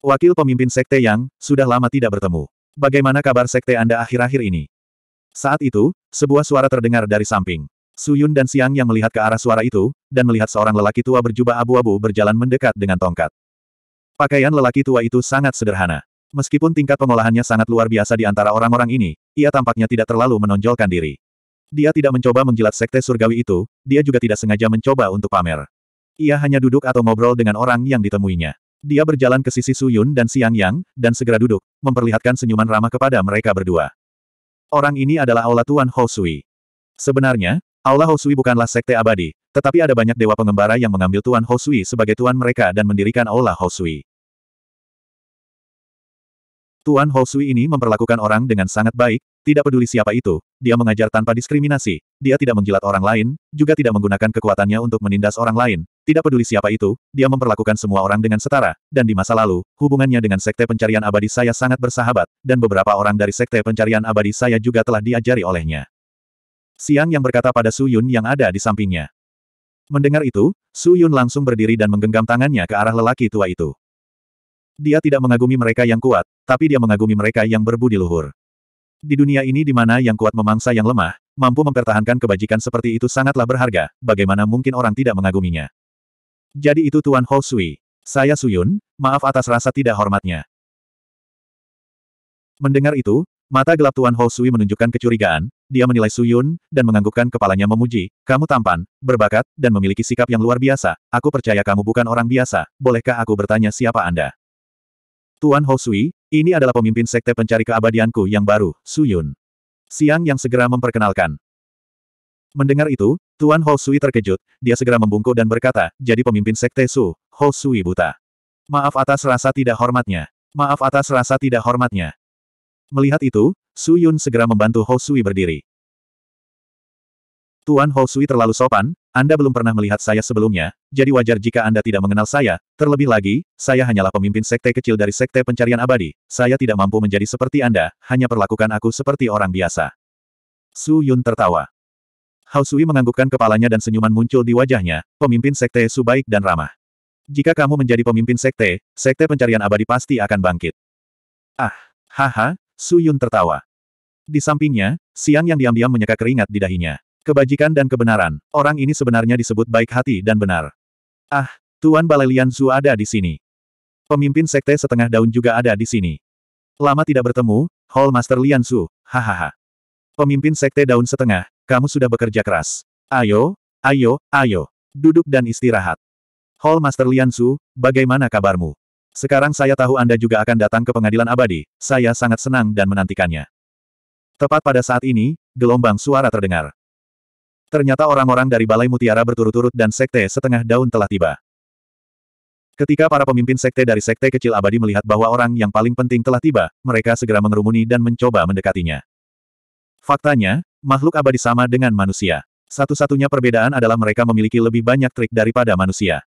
Wakil pemimpin Sekte Yang, sudah lama tidak bertemu. Bagaimana kabar Sekte Anda akhir-akhir ini? Saat itu, sebuah suara terdengar dari samping. Suyun dan Siang yang melihat ke arah suara itu, dan melihat seorang lelaki tua berjubah abu-abu berjalan mendekat dengan tongkat. Pakaian lelaki tua itu sangat sederhana. Meskipun tingkat pengolahannya sangat luar biasa di antara orang-orang ini, ia tampaknya tidak terlalu menonjolkan diri. Dia tidak mencoba menjilat sekte surgawi itu, dia juga tidak sengaja mencoba untuk pamer. Ia hanya duduk atau ngobrol dengan orang yang ditemuinya. Dia berjalan ke sisi Suyun dan Siang Yang, dan segera duduk, memperlihatkan senyuman ramah kepada mereka berdua. Orang ini adalah Aula Tuan Hou Sui. Sebenarnya, Aula Hou Sui bukanlah sekte abadi, tetapi ada banyak dewa pengembara yang mengambil Tuan Hou Sui sebagai tuan mereka dan mendirikan Aula Hou Sui. Tuan Hou Sui ini memperlakukan orang dengan sangat baik, tidak peduli siapa itu, dia mengajar tanpa diskriminasi, dia tidak menjilat orang lain, juga tidak menggunakan kekuatannya untuk menindas orang lain, tidak peduli siapa itu, dia memperlakukan semua orang dengan setara, dan di masa lalu, hubungannya dengan Sekte Pencarian Abadi saya sangat bersahabat, dan beberapa orang dari Sekte Pencarian Abadi saya juga telah diajari olehnya. Siang yang berkata pada Su Yun yang ada di sampingnya. Mendengar itu, Su Yun langsung berdiri dan menggenggam tangannya ke arah lelaki tua itu. Dia tidak mengagumi mereka yang kuat, tapi dia mengagumi mereka yang berbudi luhur. Di dunia ini di mana yang kuat memangsa yang lemah, mampu mempertahankan kebajikan seperti itu sangatlah berharga, bagaimana mungkin orang tidak mengaguminya. Jadi itu Tuan Hou Sui. Saya Suyun, maaf atas rasa tidak hormatnya. Mendengar itu, mata gelap Tuan Hou Sui menunjukkan kecurigaan, dia menilai Suyun, dan menganggukkan kepalanya memuji, kamu tampan, berbakat, dan memiliki sikap yang luar biasa, aku percaya kamu bukan orang biasa, bolehkah aku bertanya siapa Anda? Tuan Hou Sui, ini adalah pemimpin sekte pencari keabadianku yang baru, Suyun. Siang yang segera memperkenalkan. Mendengar itu, Tuan Hou Sui terkejut, dia segera membungkuk dan berkata, jadi pemimpin Sekte Su, Hou Sui buta. Maaf atas rasa tidak hormatnya. Maaf atas rasa tidak hormatnya. Melihat itu, Su Yun segera membantu Hou Sui berdiri. Tuan Hou Sui terlalu sopan, Anda belum pernah melihat saya sebelumnya, jadi wajar jika Anda tidak mengenal saya, terlebih lagi, saya hanyalah pemimpin sekte kecil dari sekte pencarian abadi, saya tidak mampu menjadi seperti Anda, hanya perlakukan aku seperti orang biasa. Su Yun tertawa. Hao Sui menganggukkan kepalanya dan senyuman muncul di wajahnya, pemimpin sekte Su dan ramah. Jika kamu menjadi pemimpin sekte, sekte pencarian abadi pasti akan bangkit. Ah, haha, Su Yun tertawa. Di sampingnya, Siang yang diam-diam menyeka keringat di dahinya. Kebajikan dan kebenaran, orang ini sebenarnya disebut baik hati dan benar. Ah, Tuan Balelian Zu ada di sini. Pemimpin sekte setengah daun juga ada di sini. Lama tidak bertemu, Hall Master Lian Su, hahaha. Pemimpin sekte daun setengah, kamu sudah bekerja keras. Ayo, ayo, ayo. Duduk dan istirahat. Hall Master Liansu, bagaimana kabarmu? Sekarang saya tahu Anda juga akan datang ke pengadilan abadi, saya sangat senang dan menantikannya. Tepat pada saat ini, gelombang suara terdengar. Ternyata orang-orang dari Balai Mutiara berturut-turut dan Sekte Setengah Daun telah tiba. Ketika para pemimpin Sekte dari Sekte Kecil Abadi melihat bahwa orang yang paling penting telah tiba, mereka segera mengerumuni dan mencoba mendekatinya. Faktanya, Makhluk abadi sama dengan manusia. Satu-satunya perbedaan adalah mereka memiliki lebih banyak trik daripada manusia.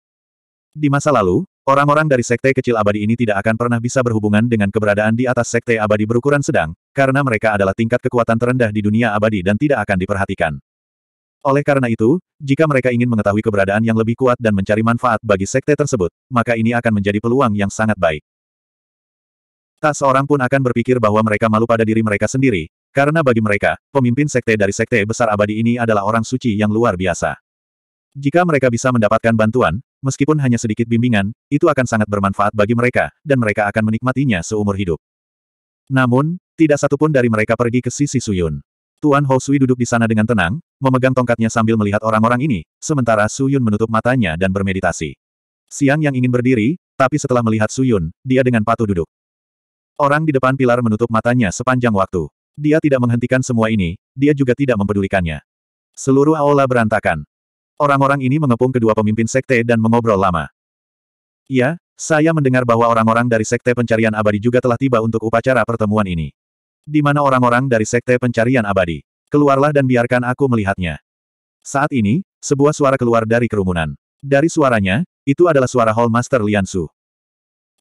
Di masa lalu, orang-orang dari sekte kecil abadi ini tidak akan pernah bisa berhubungan dengan keberadaan di atas sekte abadi berukuran sedang, karena mereka adalah tingkat kekuatan terendah di dunia abadi dan tidak akan diperhatikan. Oleh karena itu, jika mereka ingin mengetahui keberadaan yang lebih kuat dan mencari manfaat bagi sekte tersebut, maka ini akan menjadi peluang yang sangat baik. Tak seorang pun akan berpikir bahwa mereka malu pada diri mereka sendiri, karena bagi mereka, pemimpin sekte dari sekte besar abadi ini adalah orang suci yang luar biasa. Jika mereka bisa mendapatkan bantuan, meskipun hanya sedikit bimbingan, itu akan sangat bermanfaat bagi mereka, dan mereka akan menikmatinya seumur hidup. Namun, tidak satupun dari mereka pergi ke sisi Suyun. Tuan Hou Sui duduk di sana dengan tenang, memegang tongkatnya sambil melihat orang-orang ini, sementara Suyun menutup matanya dan bermeditasi. Siang yang ingin berdiri, tapi setelah melihat Suyun, dia dengan patuh duduk. Orang di depan pilar menutup matanya sepanjang waktu. Dia tidak menghentikan semua ini, dia juga tidak mempedulikannya. Seluruh aula berantakan. Orang-orang ini mengepung kedua pemimpin sekte dan mengobrol lama. Ya, saya mendengar bahwa orang-orang dari sekte pencarian abadi juga telah tiba untuk upacara pertemuan ini. Di mana orang-orang dari sekte pencarian abadi? Keluarlah dan biarkan aku melihatnya. Saat ini, sebuah suara keluar dari kerumunan. Dari suaranya, itu adalah suara Hall Master Lian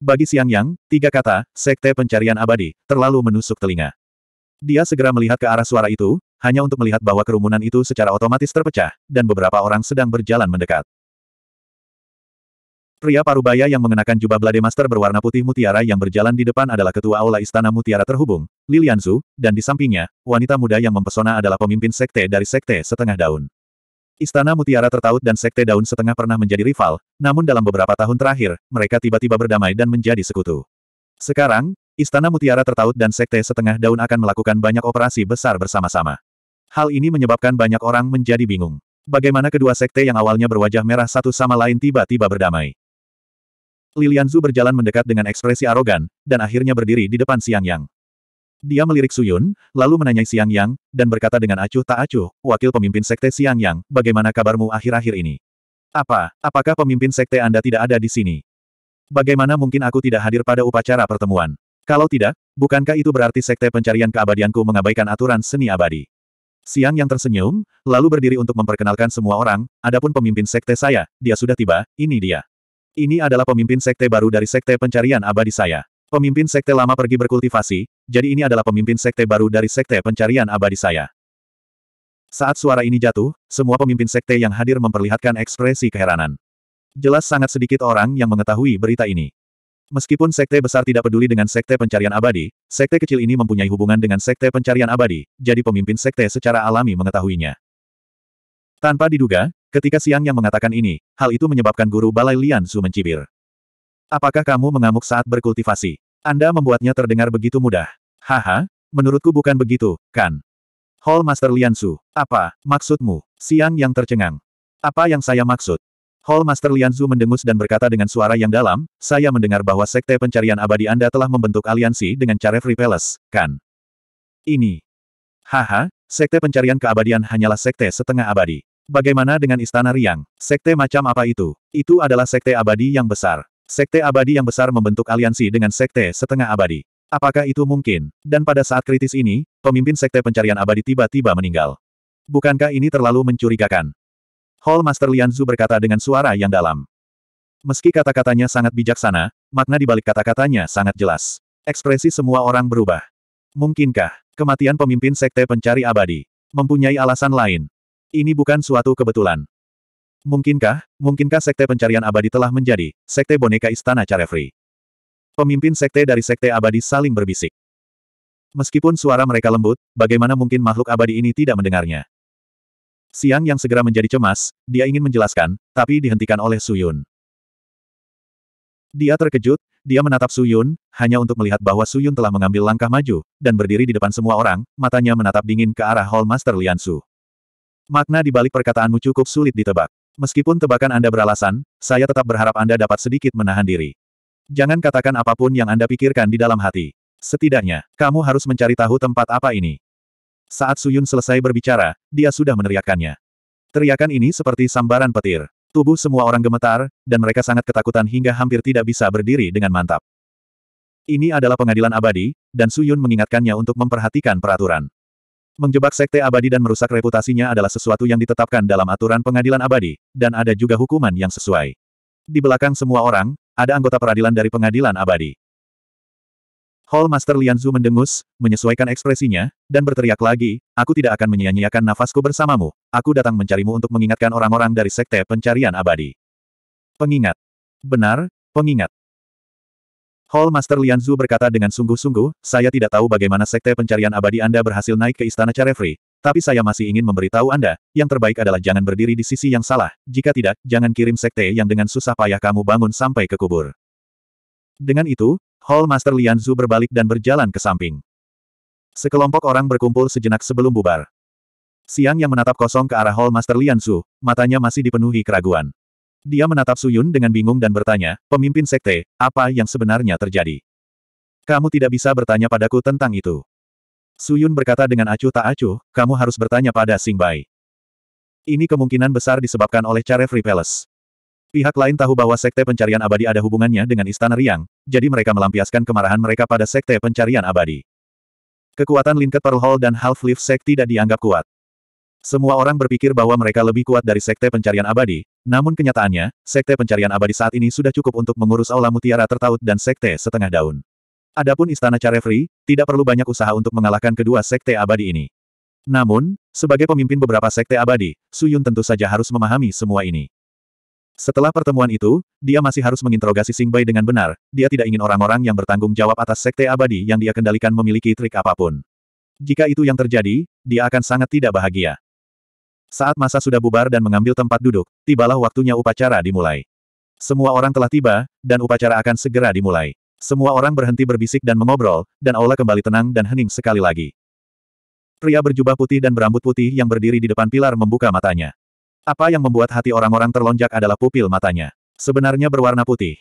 Bagi Siang Yang, tiga kata, sekte pencarian abadi, terlalu menusuk telinga. Dia segera melihat ke arah suara itu, hanya untuk melihat bahwa kerumunan itu secara otomatis terpecah, dan beberapa orang sedang berjalan mendekat. Pria parubaya yang mengenakan jubah Blade Master berwarna putih mutiara yang berjalan di depan adalah ketua aula istana mutiara terhubung, Lilian Zhu, dan di sampingnya, wanita muda yang mempesona adalah pemimpin sekte dari sekte setengah daun. Istana mutiara tertaut dan sekte daun setengah pernah menjadi rival, namun dalam beberapa tahun terakhir, mereka tiba-tiba berdamai dan menjadi sekutu. Sekarang, Istana Mutiara Tertaut dan Sekte Setengah Daun akan melakukan banyak operasi besar bersama-sama. Hal ini menyebabkan banyak orang menjadi bingung. Bagaimana kedua sekte yang awalnya berwajah merah satu sama lain tiba-tiba berdamai. Lilian Zhu berjalan mendekat dengan ekspresi arogan, dan akhirnya berdiri di depan Siang Yang. Dia melirik Suyun, lalu menanyai Siang Yang, dan berkata dengan acuh tak acuh, wakil pemimpin sekte Siang Yang, bagaimana kabarmu akhir-akhir ini? Apa, apakah pemimpin sekte Anda tidak ada di sini? Bagaimana mungkin aku tidak hadir pada upacara pertemuan? Kalau tidak, bukankah itu berarti sekte pencarian keabadianku mengabaikan aturan seni abadi? Siang yang tersenyum, lalu berdiri untuk memperkenalkan semua orang, adapun pemimpin sekte saya, dia sudah tiba, ini dia. Ini adalah pemimpin sekte baru dari sekte pencarian abadi saya. Pemimpin sekte lama pergi berkultivasi, jadi ini adalah pemimpin sekte baru dari sekte pencarian abadi saya. Saat suara ini jatuh, semua pemimpin sekte yang hadir memperlihatkan ekspresi keheranan. Jelas sangat sedikit orang yang mengetahui berita ini. Meskipun sekte besar tidak peduli dengan sekte pencarian abadi, sekte kecil ini mempunyai hubungan dengan sekte pencarian abadi, jadi pemimpin sekte secara alami mengetahuinya. Tanpa diduga, ketika Siang yang mengatakan ini, hal itu menyebabkan guru Balai Lian Su mencibir. Apakah kamu mengamuk saat berkultivasi? Anda membuatnya terdengar begitu mudah. Haha, menurutku bukan begitu, kan? Hall Master Lian Su, apa maksudmu? Siang yang tercengang. Apa yang saya maksud? Hall Master Lianzu mendengus dan berkata dengan suara yang dalam, saya mendengar bahwa Sekte Pencarian Abadi Anda telah membentuk aliansi dengan Free Palace, kan? Ini. Haha, Sekte Pencarian Keabadian hanyalah Sekte Setengah Abadi. Bagaimana dengan Istana Riang? Sekte macam apa itu? Itu adalah Sekte Abadi yang besar. Sekte Abadi yang besar membentuk aliansi dengan Sekte Setengah Abadi. Apakah itu mungkin? Dan pada saat kritis ini, pemimpin Sekte Pencarian Abadi tiba-tiba meninggal. Bukankah ini terlalu mencurigakan? Hall Master Lianzu berkata dengan suara yang dalam. Meski kata-katanya sangat bijaksana, makna dibalik kata-katanya sangat jelas. Ekspresi semua orang berubah. Mungkinkah kematian pemimpin sekte pencari abadi mempunyai alasan lain? Ini bukan suatu kebetulan. Mungkinkah, mungkinkah sekte pencarian abadi telah menjadi sekte boneka istana Carefree? Pemimpin sekte dari sekte abadi saling berbisik. Meskipun suara mereka lembut, bagaimana mungkin makhluk abadi ini tidak mendengarnya? Siang yang segera menjadi cemas, dia ingin menjelaskan, tapi dihentikan oleh Suyun. Dia terkejut, dia menatap Suyun, hanya untuk melihat bahwa Suyun telah mengambil langkah maju, dan berdiri di depan semua orang, matanya menatap dingin ke arah Hall Master Liansu. Makna di balik perkataanmu cukup sulit ditebak. Meskipun tebakan Anda beralasan, saya tetap berharap Anda dapat sedikit menahan diri. Jangan katakan apapun yang Anda pikirkan di dalam hati. Setidaknya, kamu harus mencari tahu tempat apa ini. Saat Suyun selesai berbicara, dia sudah meneriakannya. Teriakan ini seperti sambaran petir. Tubuh semua orang gemetar, dan mereka sangat ketakutan hingga hampir tidak bisa berdiri dengan mantap. Ini adalah pengadilan abadi, dan Suyun mengingatkannya untuk memperhatikan peraturan. Menjebak sekte abadi dan merusak reputasinya adalah sesuatu yang ditetapkan dalam aturan pengadilan abadi, dan ada juga hukuman yang sesuai. Di belakang semua orang, ada anggota peradilan dari pengadilan abadi. Hall Master Lian Zhu mendengus, menyesuaikan ekspresinya, dan berteriak lagi, aku tidak akan menyia-nyiakan nafasku bersamamu, aku datang mencarimu untuk mengingatkan orang-orang dari Sekte Pencarian Abadi. Pengingat. Benar, pengingat. Hall Master Lian Zhu berkata dengan sungguh-sungguh, saya tidak tahu bagaimana Sekte Pencarian Abadi Anda berhasil naik ke Istana Carefree, tapi saya masih ingin memberitahu Anda, yang terbaik adalah jangan berdiri di sisi yang salah, jika tidak, jangan kirim sekte yang dengan susah payah kamu bangun sampai ke kubur. Dengan itu, Hall Master Lian Zhu berbalik dan berjalan ke samping. Sekelompok orang berkumpul sejenak sebelum bubar. Siang yang menatap kosong ke arah Hall Master Lian Zhu, matanya masih dipenuhi keraguan. Dia menatap Su Yun dengan bingung dan bertanya, pemimpin sekte, apa yang sebenarnya terjadi? Kamu tidak bisa bertanya padaku tentang itu. Su Yun berkata dengan acuh tak acuh, kamu harus bertanya pada Sing Bai. Ini kemungkinan besar disebabkan oleh Free Palace. Pihak lain tahu bahwa Sekte Pencarian Abadi ada hubungannya dengan Istana Riang, jadi mereka melampiaskan kemarahan mereka pada Sekte Pencarian Abadi. Kekuatan Linket Pearl Hall dan Half-Life Sek tidak dianggap kuat. Semua orang berpikir bahwa mereka lebih kuat dari Sekte Pencarian Abadi, namun kenyataannya, Sekte Pencarian Abadi saat ini sudah cukup untuk mengurus Aula Mutiara Tertaut dan Sekte Setengah Daun. Adapun Istana Carefree, tidak perlu banyak usaha untuk mengalahkan kedua Sekte Abadi ini. Namun, sebagai pemimpin beberapa Sekte Abadi, Suyun tentu saja harus memahami semua ini. Setelah pertemuan itu, dia masih harus menginterogasi Sing Bai dengan benar, dia tidak ingin orang-orang yang bertanggung jawab atas sekte abadi yang dia kendalikan memiliki trik apapun. Jika itu yang terjadi, dia akan sangat tidak bahagia. Saat masa sudah bubar dan mengambil tempat duduk, tibalah waktunya upacara dimulai. Semua orang telah tiba, dan upacara akan segera dimulai. Semua orang berhenti berbisik dan mengobrol, dan aula kembali tenang dan hening sekali lagi. Pria berjubah putih dan berambut putih yang berdiri di depan pilar membuka matanya. Apa yang membuat hati orang-orang terlonjak adalah pupil matanya. Sebenarnya berwarna putih.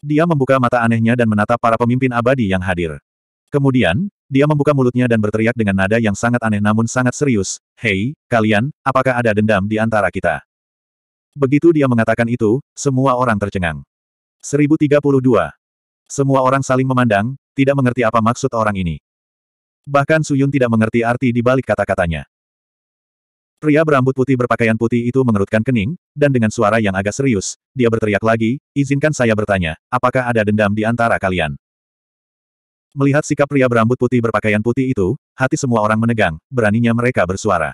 Dia membuka mata anehnya dan menatap para pemimpin abadi yang hadir. Kemudian, dia membuka mulutnya dan berteriak dengan nada yang sangat aneh namun sangat serius, Hei, kalian, apakah ada dendam di antara kita? Begitu dia mengatakan itu, semua orang tercengang. 1032. Semua orang saling memandang, tidak mengerti apa maksud orang ini. Bahkan Suyun tidak mengerti arti di balik kata-katanya. Pria berambut putih berpakaian putih itu mengerutkan kening, dan dengan suara yang agak serius, dia berteriak lagi, izinkan saya bertanya, apakah ada dendam di antara kalian? Melihat sikap pria berambut putih berpakaian putih itu, hati semua orang menegang, beraninya mereka bersuara.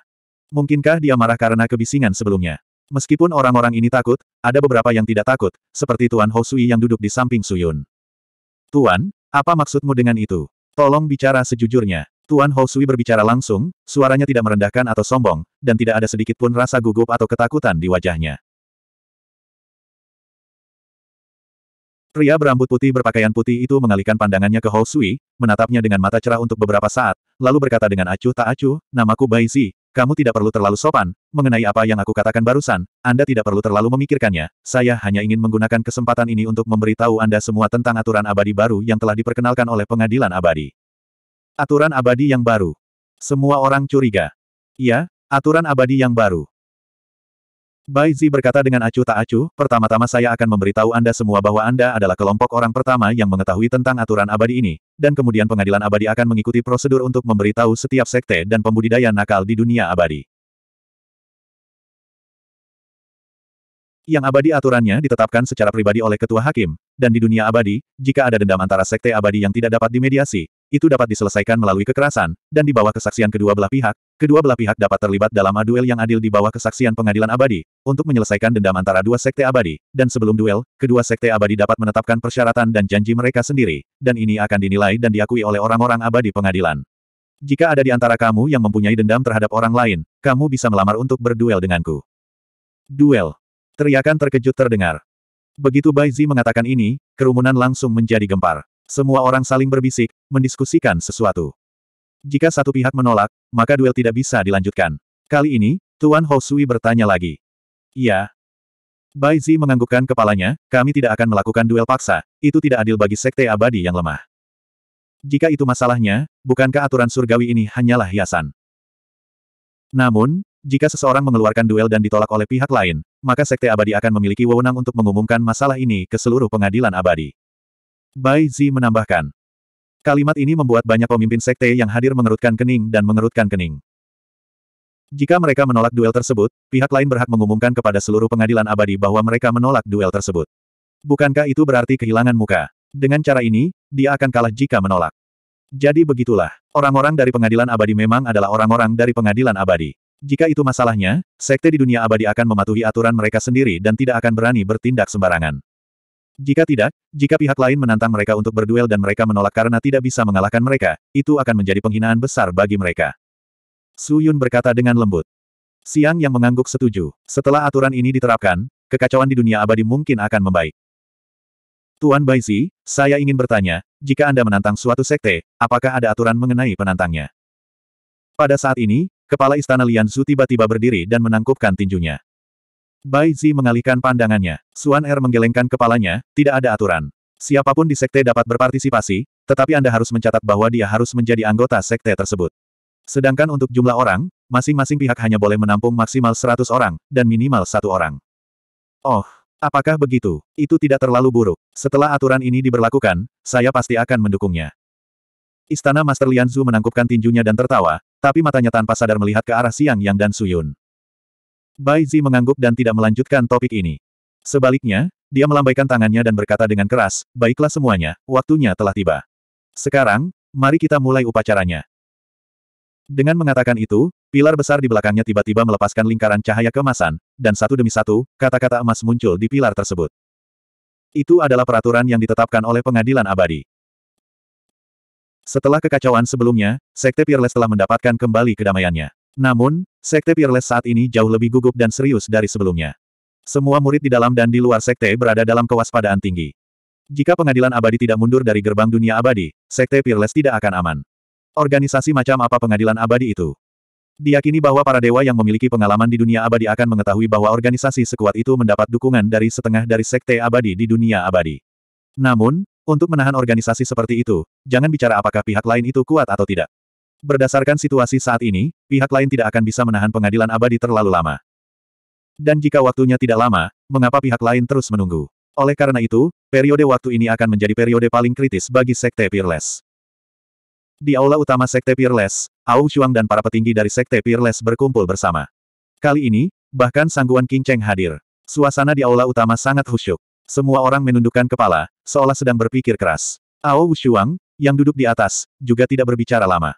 Mungkinkah dia marah karena kebisingan sebelumnya? Meskipun orang-orang ini takut, ada beberapa yang tidak takut, seperti Tuan Ho Sui yang duduk di samping Suyun. Tuan, apa maksudmu dengan itu? Tolong bicara sejujurnya. Tuan Hou Sui berbicara langsung, suaranya tidak merendahkan atau sombong, dan tidak ada sedikit pun rasa gugup atau ketakutan di wajahnya. Pria berambut putih berpakaian putih itu mengalihkan pandangannya ke Hou Sui, menatapnya dengan mata cerah untuk beberapa saat, lalu berkata dengan acuh tak acuh, namaku Bai Zi, kamu tidak perlu terlalu sopan, mengenai apa yang aku katakan barusan, Anda tidak perlu terlalu memikirkannya, saya hanya ingin menggunakan kesempatan ini untuk memberitahu Anda semua tentang aturan abadi baru yang telah diperkenalkan oleh pengadilan abadi. Aturan abadi yang baru. Semua orang curiga. Iya, aturan abadi yang baru. Bai Zi berkata dengan acuh tak acuh, pertama-tama saya akan memberitahu Anda semua bahwa Anda adalah kelompok orang pertama yang mengetahui tentang aturan abadi ini, dan kemudian pengadilan abadi akan mengikuti prosedur untuk memberitahu setiap sekte dan pembudidaya nakal di dunia abadi. yang abadi aturannya ditetapkan secara pribadi oleh ketua hakim, dan di dunia abadi, jika ada dendam antara sekte abadi yang tidak dapat dimediasi, itu dapat diselesaikan melalui kekerasan, dan di bawah kesaksian kedua belah pihak, kedua belah pihak dapat terlibat dalam duel yang adil di bawah kesaksian pengadilan abadi, untuk menyelesaikan dendam antara dua sekte abadi, dan sebelum duel, kedua sekte abadi dapat menetapkan persyaratan dan janji mereka sendiri, dan ini akan dinilai dan diakui oleh orang-orang abadi pengadilan. Jika ada di antara kamu yang mempunyai dendam terhadap orang lain, kamu bisa melamar untuk berduel denganku. Duel Teriakan terkejut terdengar. Begitu Bai Zi mengatakan ini, kerumunan langsung menjadi gempar. Semua orang saling berbisik, mendiskusikan sesuatu. Jika satu pihak menolak, maka duel tidak bisa dilanjutkan. Kali ini, Tuan Hou Sui bertanya lagi. Iya. Bai Zi menganggukkan kepalanya, kami tidak akan melakukan duel paksa, itu tidak adil bagi sekte abadi yang lemah. Jika itu masalahnya, bukankah aturan surgawi ini hanyalah hiasan? Namun, jika seseorang mengeluarkan duel dan ditolak oleh pihak lain, maka Sekte Abadi akan memiliki wewenang untuk mengumumkan masalah ini ke seluruh pengadilan abadi. Bai Zi menambahkan. Kalimat ini membuat banyak pemimpin Sekte yang hadir mengerutkan kening dan mengerutkan kening. Jika mereka menolak duel tersebut, pihak lain berhak mengumumkan kepada seluruh pengadilan abadi bahwa mereka menolak duel tersebut. Bukankah itu berarti kehilangan muka? Dengan cara ini, dia akan kalah jika menolak. Jadi begitulah, orang-orang dari pengadilan abadi memang adalah orang-orang dari pengadilan abadi. Jika itu masalahnya, sekte di dunia abadi akan mematuhi aturan mereka sendiri dan tidak akan berani bertindak sembarangan. Jika tidak, jika pihak lain menantang mereka untuk berduel dan mereka menolak karena tidak bisa mengalahkan mereka, itu akan menjadi penghinaan besar bagi mereka. Su Yun berkata dengan lembut. Siang yang mengangguk setuju. Setelah aturan ini diterapkan, kekacauan di dunia abadi mungkin akan membaik. Tuan Baizi, saya ingin bertanya, jika Anda menantang suatu sekte, apakah ada aturan mengenai penantangnya? Pada saat ini, Kepala Istana Lian Lianzu tiba-tiba berdiri dan menangkupkan tinjunya. Bai Zi mengalihkan pandangannya. Suan Er menggelengkan kepalanya, tidak ada aturan. Siapapun di sekte dapat berpartisipasi, tetapi Anda harus mencatat bahwa dia harus menjadi anggota sekte tersebut. Sedangkan untuk jumlah orang, masing-masing pihak hanya boleh menampung maksimal 100 orang, dan minimal satu orang. Oh, apakah begitu? Itu tidak terlalu buruk. Setelah aturan ini diberlakukan, saya pasti akan mendukungnya. Istana Master Lianzu menangkupkan tinjunya dan tertawa, tapi matanya tanpa sadar melihat ke arah Siang Yang dan Suyun. Bai Zi mengangguk dan tidak melanjutkan topik ini. Sebaliknya, dia melambaikan tangannya dan berkata dengan keras, baiklah semuanya, waktunya telah tiba. Sekarang, mari kita mulai upacaranya. Dengan mengatakan itu, pilar besar di belakangnya tiba-tiba melepaskan lingkaran cahaya kemasan, dan satu demi satu, kata-kata emas muncul di pilar tersebut. Itu adalah peraturan yang ditetapkan oleh pengadilan abadi. Setelah kekacauan sebelumnya, Sekte Peerless telah mendapatkan kembali kedamaiannya. Namun, Sekte Peerless saat ini jauh lebih gugup dan serius dari sebelumnya. Semua murid di dalam dan di luar Sekte berada dalam kewaspadaan tinggi. Jika pengadilan abadi tidak mundur dari gerbang dunia abadi, Sekte Peerless tidak akan aman. Organisasi macam apa pengadilan abadi itu? Diakini bahwa para dewa yang memiliki pengalaman di dunia abadi akan mengetahui bahwa organisasi sekuat itu mendapat dukungan dari setengah dari sekte abadi di dunia abadi. Namun, untuk menahan organisasi seperti itu, jangan bicara apakah pihak lain itu kuat atau tidak. Berdasarkan situasi saat ini, pihak lain tidak akan bisa menahan pengadilan abadi terlalu lama. Dan jika waktunya tidak lama, mengapa pihak lain terus menunggu? Oleh karena itu, periode waktu ini akan menjadi periode paling kritis bagi Sekte Peerless. Di aula utama Sekte Peerless, Ao Shuang dan para petinggi dari Sekte Peerless berkumpul bersama. Kali ini, bahkan sangguan King Cheng hadir. Suasana di aula utama sangat khusyuk. Semua orang menundukkan kepala, seolah sedang berpikir keras. Ao Wushuang, yang duduk di atas, juga tidak berbicara lama.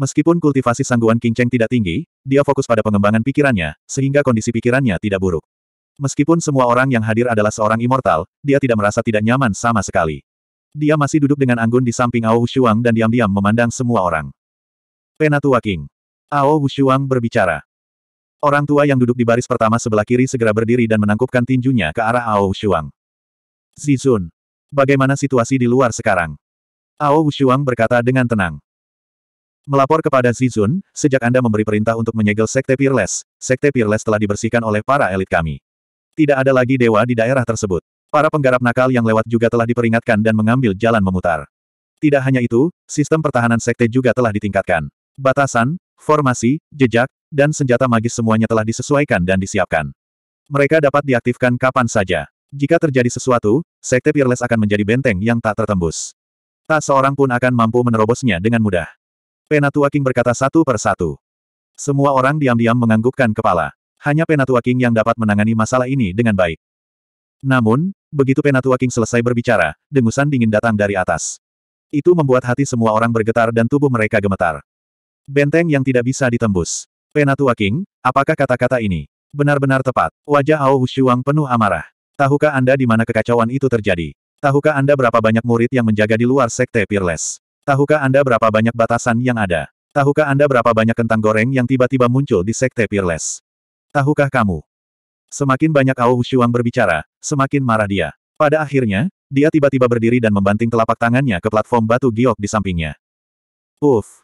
Meskipun kultivasi sangguan kinceng tidak tinggi, dia fokus pada pengembangan pikirannya, sehingga kondisi pikirannya tidak buruk. Meskipun semua orang yang hadir adalah seorang immortal, dia tidak merasa tidak nyaman sama sekali. Dia masih duduk dengan anggun di samping Ao Wushuang dan diam-diam memandang semua orang. Penatua King. Ao Wushuang berbicara. Orang tua yang duduk di baris pertama sebelah kiri segera berdiri dan menangkupkan tinjunya ke arah Ao Shuang. Zizun, bagaimana situasi di luar sekarang? Ao Shuang berkata dengan tenang. Melapor kepada Zizun, sejak Anda memberi perintah untuk menyegel Sekte Peerless, Sekte Peerless telah dibersihkan oleh para elit kami. Tidak ada lagi dewa di daerah tersebut. Para penggarap nakal yang lewat juga telah diperingatkan dan mengambil jalan memutar. Tidak hanya itu, sistem pertahanan Sekte juga telah ditingkatkan. Batasan, formasi, jejak, dan senjata magis semuanya telah disesuaikan dan disiapkan. Mereka dapat diaktifkan kapan saja. Jika terjadi sesuatu, Sekte Peerless akan menjadi benteng yang tak tertembus. Tak seorang pun akan mampu menerobosnya dengan mudah. Penatua King berkata satu per satu. Semua orang diam-diam menganggukkan kepala. Hanya Penatua King yang dapat menangani masalah ini dengan baik. Namun, begitu Penatua King selesai berbicara, dengusan dingin datang dari atas. Itu membuat hati semua orang bergetar dan tubuh mereka gemetar. Benteng yang tidak bisa ditembus. Penatua King, apakah kata-kata ini benar-benar tepat? Wajah Ao Hushuang penuh amarah. Tahukah Anda di mana kekacauan itu terjadi? Tahukah Anda berapa banyak murid yang menjaga di luar sekte Peerless? Tahukah Anda berapa banyak batasan yang ada? Tahukah Anda berapa banyak kentang goreng yang tiba-tiba muncul di sekte Peerless? Tahukah kamu? Semakin banyak Ao Hushuang berbicara, semakin marah dia. Pada akhirnya, dia tiba-tiba berdiri dan membanting telapak tangannya ke platform batu giok di sampingnya. Uff,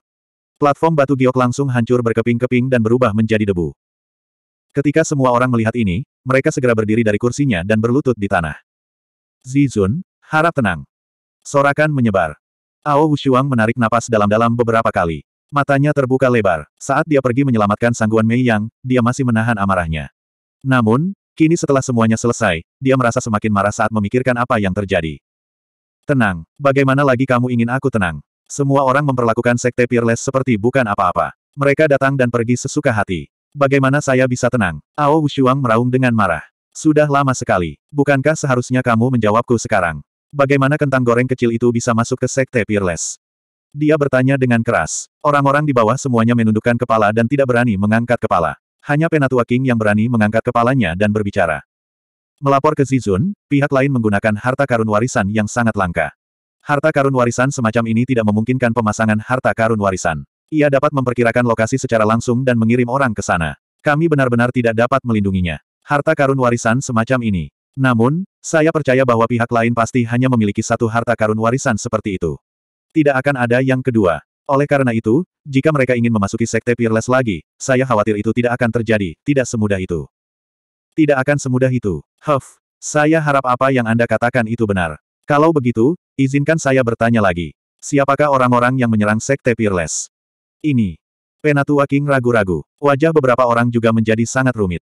Platform batu giok langsung hancur berkeping-keping dan berubah menjadi debu. Ketika semua orang melihat ini, mereka segera berdiri dari kursinya dan berlutut di tanah. Zizun, harap tenang. Sorakan menyebar. Ao Wushuang menarik napas dalam-dalam beberapa kali. Matanya terbuka lebar. Saat dia pergi menyelamatkan sangguan Mei Yang, dia masih menahan amarahnya. Namun, kini setelah semuanya selesai, dia merasa semakin marah saat memikirkan apa yang terjadi. Tenang, bagaimana lagi kamu ingin aku tenang? Semua orang memperlakukan sekte Peerless seperti bukan apa-apa. Mereka datang dan pergi sesuka hati. Bagaimana saya bisa tenang? Ao Wushuang meraung dengan marah. Sudah lama sekali. Bukankah seharusnya kamu menjawabku sekarang? Bagaimana kentang goreng kecil itu bisa masuk ke sekte Peerless? Dia bertanya dengan keras. Orang-orang di bawah semuanya menundukkan kepala dan tidak berani mengangkat kepala. Hanya Penatua King yang berani mengangkat kepalanya dan berbicara. Melapor ke Zizun, pihak lain menggunakan harta karun warisan yang sangat langka. Harta karun warisan semacam ini tidak memungkinkan pemasangan harta karun warisan. Ia dapat memperkirakan lokasi secara langsung dan mengirim orang ke sana. Kami benar-benar tidak dapat melindunginya. Harta karun warisan semacam ini. Namun, saya percaya bahwa pihak lain pasti hanya memiliki satu harta karun warisan seperti itu. Tidak akan ada yang kedua. Oleh karena itu, jika mereka ingin memasuki sekte Peerless lagi, saya khawatir itu tidak akan terjadi, tidak semudah itu. Tidak akan semudah itu. Huff, saya harap apa yang Anda katakan itu benar. Kalau begitu, izinkan saya bertanya lagi. Siapakah orang-orang yang menyerang Sekte Peerless? Ini. Penatua King ragu-ragu. Wajah beberapa orang juga menjadi sangat rumit.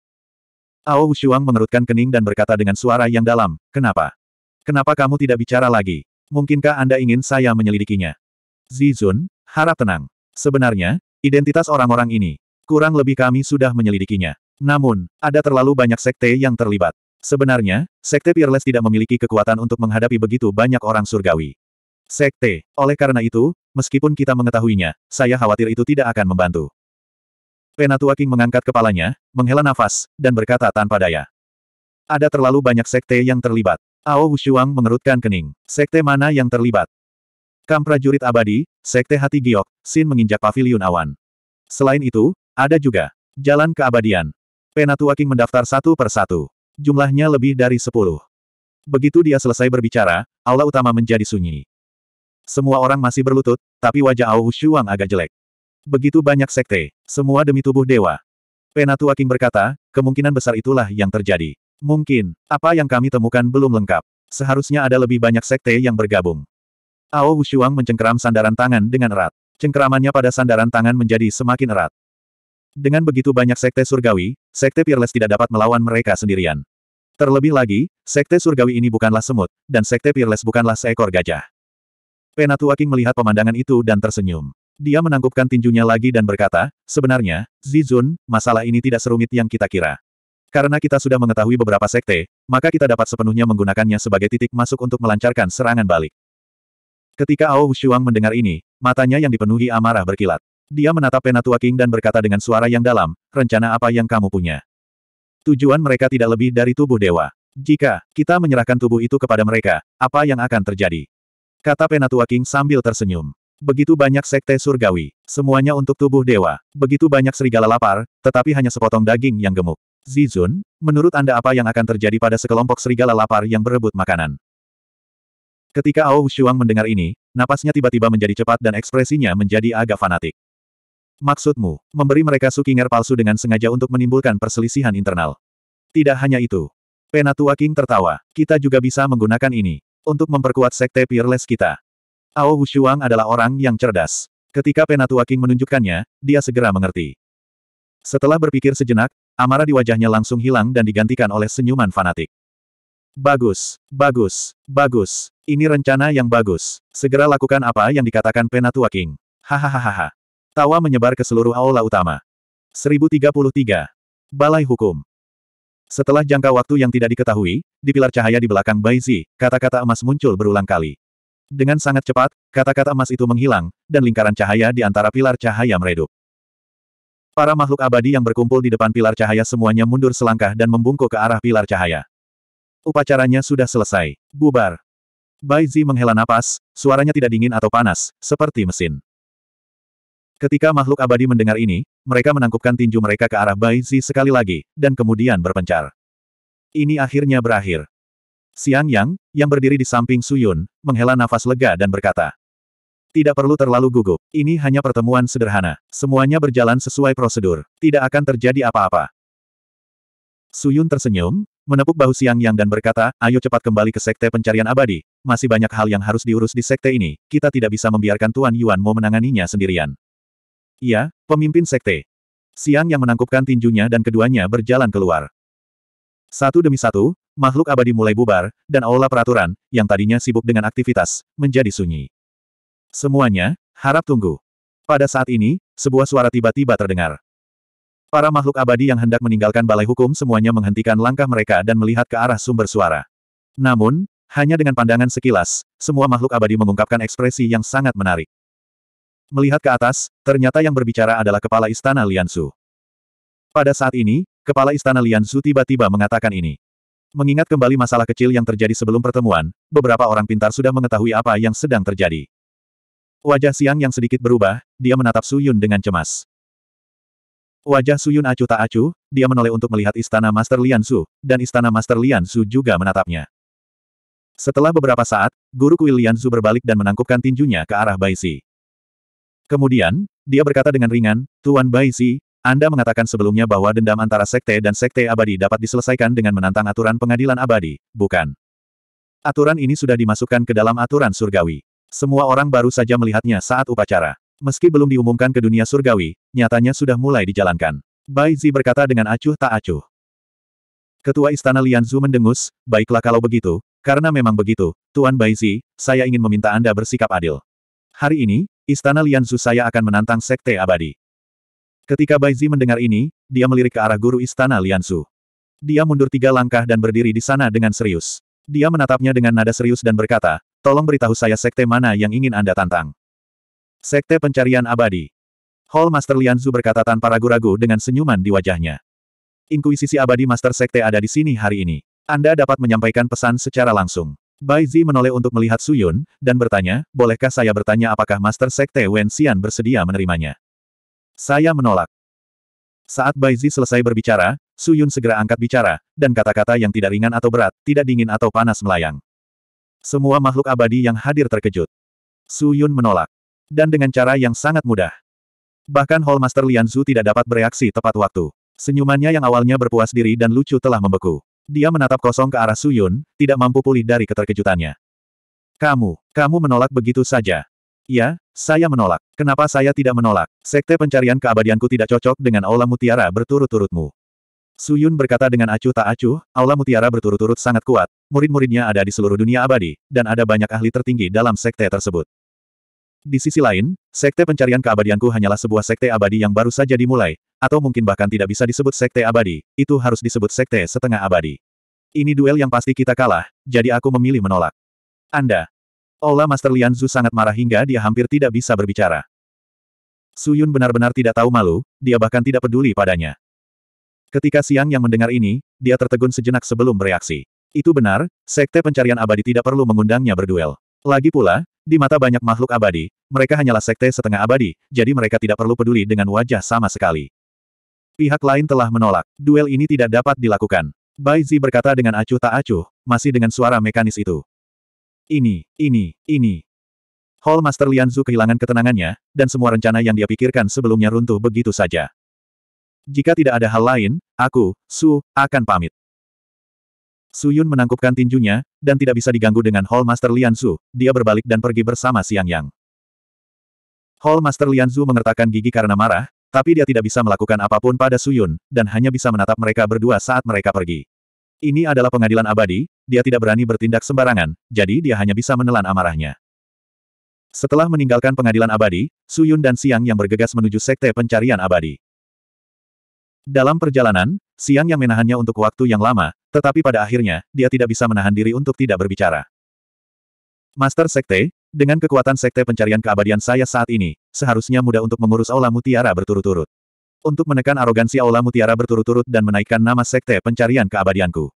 Ao Shuang mengerutkan kening dan berkata dengan suara yang dalam, Kenapa? Kenapa kamu tidak bicara lagi? Mungkinkah Anda ingin saya menyelidikinya? Zizun, harap tenang. Sebenarnya, identitas orang-orang ini, kurang lebih kami sudah menyelidikinya. Namun, ada terlalu banyak sekte yang terlibat. Sebenarnya, Sekte Peerless tidak memiliki kekuatan untuk menghadapi begitu banyak orang surgawi. Sekte, oleh karena itu, meskipun kita mengetahuinya, saya khawatir itu tidak akan membantu. Penatua King mengangkat kepalanya, menghela nafas, dan berkata tanpa daya. Ada terlalu banyak sekte yang terlibat. Ao Wushuang mengerutkan kening. Sekte mana yang terlibat? Kam prajurit abadi, sekte hati giok, Sin menginjak Paviliun awan. Selain itu, ada juga jalan keabadian. Penatua King mendaftar satu per satu. Jumlahnya lebih dari sepuluh. Begitu dia selesai berbicara, aula utama menjadi sunyi. Semua orang masih berlutut, tapi wajah Ao Shuang agak jelek. Begitu banyak sekte, semua demi tubuh dewa. Penatua King berkata, kemungkinan besar itulah yang terjadi. Mungkin, apa yang kami temukan belum lengkap. Seharusnya ada lebih banyak sekte yang bergabung. Ao Shuang mencengkeram sandaran tangan dengan erat. Cengkeramannya pada sandaran tangan menjadi semakin erat. Dengan begitu banyak sekte surgawi, sekte Peerless tidak dapat melawan mereka sendirian. Terlebih lagi, sekte surgawi ini bukanlah semut, dan sekte Peerless bukanlah seekor gajah. Penatua King melihat pemandangan itu dan tersenyum. Dia menangkupkan tinjunya lagi dan berkata, sebenarnya, Zizun, masalah ini tidak serumit yang kita kira. Karena kita sudah mengetahui beberapa sekte, maka kita dapat sepenuhnya menggunakannya sebagai titik masuk untuk melancarkan serangan balik. Ketika Ao Shuang mendengar ini, matanya yang dipenuhi amarah berkilat. Dia menatap Penatua King dan berkata dengan suara yang dalam, rencana apa yang kamu punya? Tujuan mereka tidak lebih dari tubuh dewa. Jika kita menyerahkan tubuh itu kepada mereka, apa yang akan terjadi? Kata Penatua King sambil tersenyum. Begitu banyak sekte surgawi, semuanya untuk tubuh dewa. Begitu banyak serigala lapar, tetapi hanya sepotong daging yang gemuk. Zizun, menurut Anda apa yang akan terjadi pada sekelompok serigala lapar yang berebut makanan? Ketika Ao Shuang mendengar ini, napasnya tiba-tiba menjadi cepat dan ekspresinya menjadi agak fanatik. Maksudmu, memberi mereka sukinger palsu dengan sengaja untuk menimbulkan perselisihan internal. Tidak hanya itu. Penatua King tertawa, kita juga bisa menggunakan ini untuk memperkuat sekte peerless kita. Ao Wushuang adalah orang yang cerdas. Ketika Penatua King menunjukkannya, dia segera mengerti. Setelah berpikir sejenak, amarah di wajahnya langsung hilang dan digantikan oleh senyuman fanatik. Bagus, bagus, bagus. Ini rencana yang bagus. Segera lakukan apa yang dikatakan Penatua King. Hahaha. Tawa menyebar ke seluruh aula utama. 1033. Balai Hukum Setelah jangka waktu yang tidak diketahui, di pilar cahaya di belakang Baizi, kata-kata emas muncul berulang kali. Dengan sangat cepat, kata-kata emas itu menghilang, dan lingkaran cahaya di antara pilar cahaya meredup. Para makhluk abadi yang berkumpul di depan pilar cahaya semuanya mundur selangkah dan membungkuk ke arah pilar cahaya. Upacaranya sudah selesai. Bubar. Baizi menghela napas, suaranya tidak dingin atau panas, seperti mesin. Ketika makhluk abadi mendengar ini, mereka menangkupkan tinju mereka ke arah Bai Zi sekali lagi, dan kemudian berpencar. Ini akhirnya berakhir. Siang Yang, yang berdiri di samping Suyun, menghela nafas lega dan berkata, Tidak perlu terlalu gugup, ini hanya pertemuan sederhana. Semuanya berjalan sesuai prosedur, tidak akan terjadi apa-apa. Suyun tersenyum, menepuk bahu Siang Yang dan berkata, ayo cepat kembali ke Sekte Pencarian Abadi, masih banyak hal yang harus diurus di Sekte ini, kita tidak bisa membiarkan Tuan Yuan mau menanganinya sendirian. Iya, pemimpin sekte. Siang yang menangkupkan tinjunya dan keduanya berjalan keluar. Satu demi satu, makhluk abadi mulai bubar, dan aula peraturan, yang tadinya sibuk dengan aktivitas, menjadi sunyi. Semuanya, harap tunggu. Pada saat ini, sebuah suara tiba-tiba terdengar. Para makhluk abadi yang hendak meninggalkan balai hukum semuanya menghentikan langkah mereka dan melihat ke arah sumber suara. Namun, hanya dengan pandangan sekilas, semua makhluk abadi mengungkapkan ekspresi yang sangat menarik. Melihat ke atas, ternyata yang berbicara adalah kepala istana Liansu. Pada saat ini, kepala istana Liansu tiba-tiba mengatakan ini. Mengingat kembali masalah kecil yang terjadi sebelum pertemuan, beberapa orang pintar sudah mengetahui apa yang sedang terjadi. Wajah Siang yang sedikit berubah, dia menatap Suyun dengan cemas. Wajah Suyun acuh tak acuh, dia menoleh untuk melihat istana Master Liansu, dan istana Master Liansu juga menatapnya. Setelah beberapa saat, guru kuil Liansu berbalik dan menangkupkan tinjunya ke arah Baisi. Kemudian, dia berkata dengan ringan, Tuan Bai Zi, Anda mengatakan sebelumnya bahwa dendam antara sekte dan sekte abadi dapat diselesaikan dengan menantang aturan pengadilan abadi, bukan? Aturan ini sudah dimasukkan ke dalam aturan surgawi. Semua orang baru saja melihatnya saat upacara. Meski belum diumumkan ke dunia surgawi, nyatanya sudah mulai dijalankan. Bai Zi berkata dengan acuh tak acuh. Ketua Istana Lianzu mendengus, baiklah kalau begitu, karena memang begitu, Tuan Bai Zi, saya ingin meminta Anda bersikap adil. Hari ini, Istana Lianzu saya akan menantang Sekte Abadi. Ketika Bai Baizi mendengar ini, dia melirik ke arah guru Istana Lianzu. Dia mundur tiga langkah dan berdiri di sana dengan serius. Dia menatapnya dengan nada serius dan berkata, tolong beritahu saya sekte mana yang ingin Anda tantang. Sekte pencarian abadi. Hall Master Lianzu berkata tanpa ragu-ragu dengan senyuman di wajahnya. Inkuisisi abadi Master Sekte ada di sini hari ini. Anda dapat menyampaikan pesan secara langsung. Bai Zi menoleh untuk melihat Suyun, dan bertanya, bolehkah saya bertanya apakah Master Sekte Wen Xian bersedia menerimanya? Saya menolak. Saat Bai Zi selesai berbicara, Suyun segera angkat bicara, dan kata-kata yang tidak ringan atau berat, tidak dingin atau panas melayang. Semua makhluk abadi yang hadir terkejut. Suyun menolak. Dan dengan cara yang sangat mudah. Bahkan Hall Master Lian Zhu tidak dapat bereaksi tepat waktu. Senyumannya yang awalnya berpuas diri dan lucu telah membeku. Dia menatap kosong ke arah Suyun, tidak mampu pulih dari keterkejutannya. Kamu, kamu menolak begitu saja. Ya, saya menolak. Kenapa saya tidak menolak? Sekte pencarian keabadianku tidak cocok dengan Aula Mutiara berturut-turutmu. Suyun berkata dengan acuh tak acuh, Aula Mutiara berturut-turut sangat kuat, murid-muridnya ada di seluruh dunia abadi, dan ada banyak ahli tertinggi dalam sekte tersebut. Di sisi lain, sekte pencarian keabadianku hanyalah sebuah sekte abadi yang baru saja dimulai, atau mungkin bahkan tidak bisa disebut sekte abadi, itu harus disebut sekte setengah abadi. Ini duel yang pasti kita kalah, jadi aku memilih menolak. Anda. Ola Master Lian sangat marah hingga dia hampir tidak bisa berbicara. Su Yun benar-benar tidak tahu malu, dia bahkan tidak peduli padanya. Ketika Siang yang mendengar ini, dia tertegun sejenak sebelum bereaksi. Itu benar, sekte pencarian abadi tidak perlu mengundangnya berduel. Lagi pula, di mata banyak makhluk abadi, mereka hanyalah sekte setengah abadi, jadi mereka tidak perlu peduli dengan wajah sama sekali. Pihak lain telah menolak. Duel ini tidak dapat dilakukan. Bai Zi berkata dengan acuh tak acuh, masih dengan suara mekanis itu. Ini, ini, ini. Hall Master Lian Zhu kehilangan ketenangannya, dan semua rencana yang dia pikirkan sebelumnya runtuh begitu saja. Jika tidak ada hal lain, aku, Su, akan pamit. Su Yun menangkupkan tinjunya, dan tidak bisa diganggu dengan Hall Master Lian Su, dia berbalik dan pergi bersama Siang Yang. Hall Master Lian Su mengertakkan gigi karena marah, tapi dia tidak bisa melakukan apapun pada Su Yun, dan hanya bisa menatap mereka berdua saat mereka pergi. Ini adalah pengadilan abadi, dia tidak berani bertindak sembarangan, jadi dia hanya bisa menelan amarahnya. Setelah meninggalkan pengadilan abadi, Suyun dan Siang yang bergegas menuju sekte pencarian abadi. Dalam perjalanan, Siang yang menahannya untuk waktu yang lama, tetapi pada akhirnya, dia tidak bisa menahan diri untuk tidak berbicara. Master Sekte, dengan kekuatan Sekte pencarian keabadian saya saat ini, seharusnya mudah untuk mengurus Aula Mutiara berturut-turut. Untuk menekan arogansi Aula Mutiara berturut-turut dan menaikkan nama Sekte pencarian keabadianku.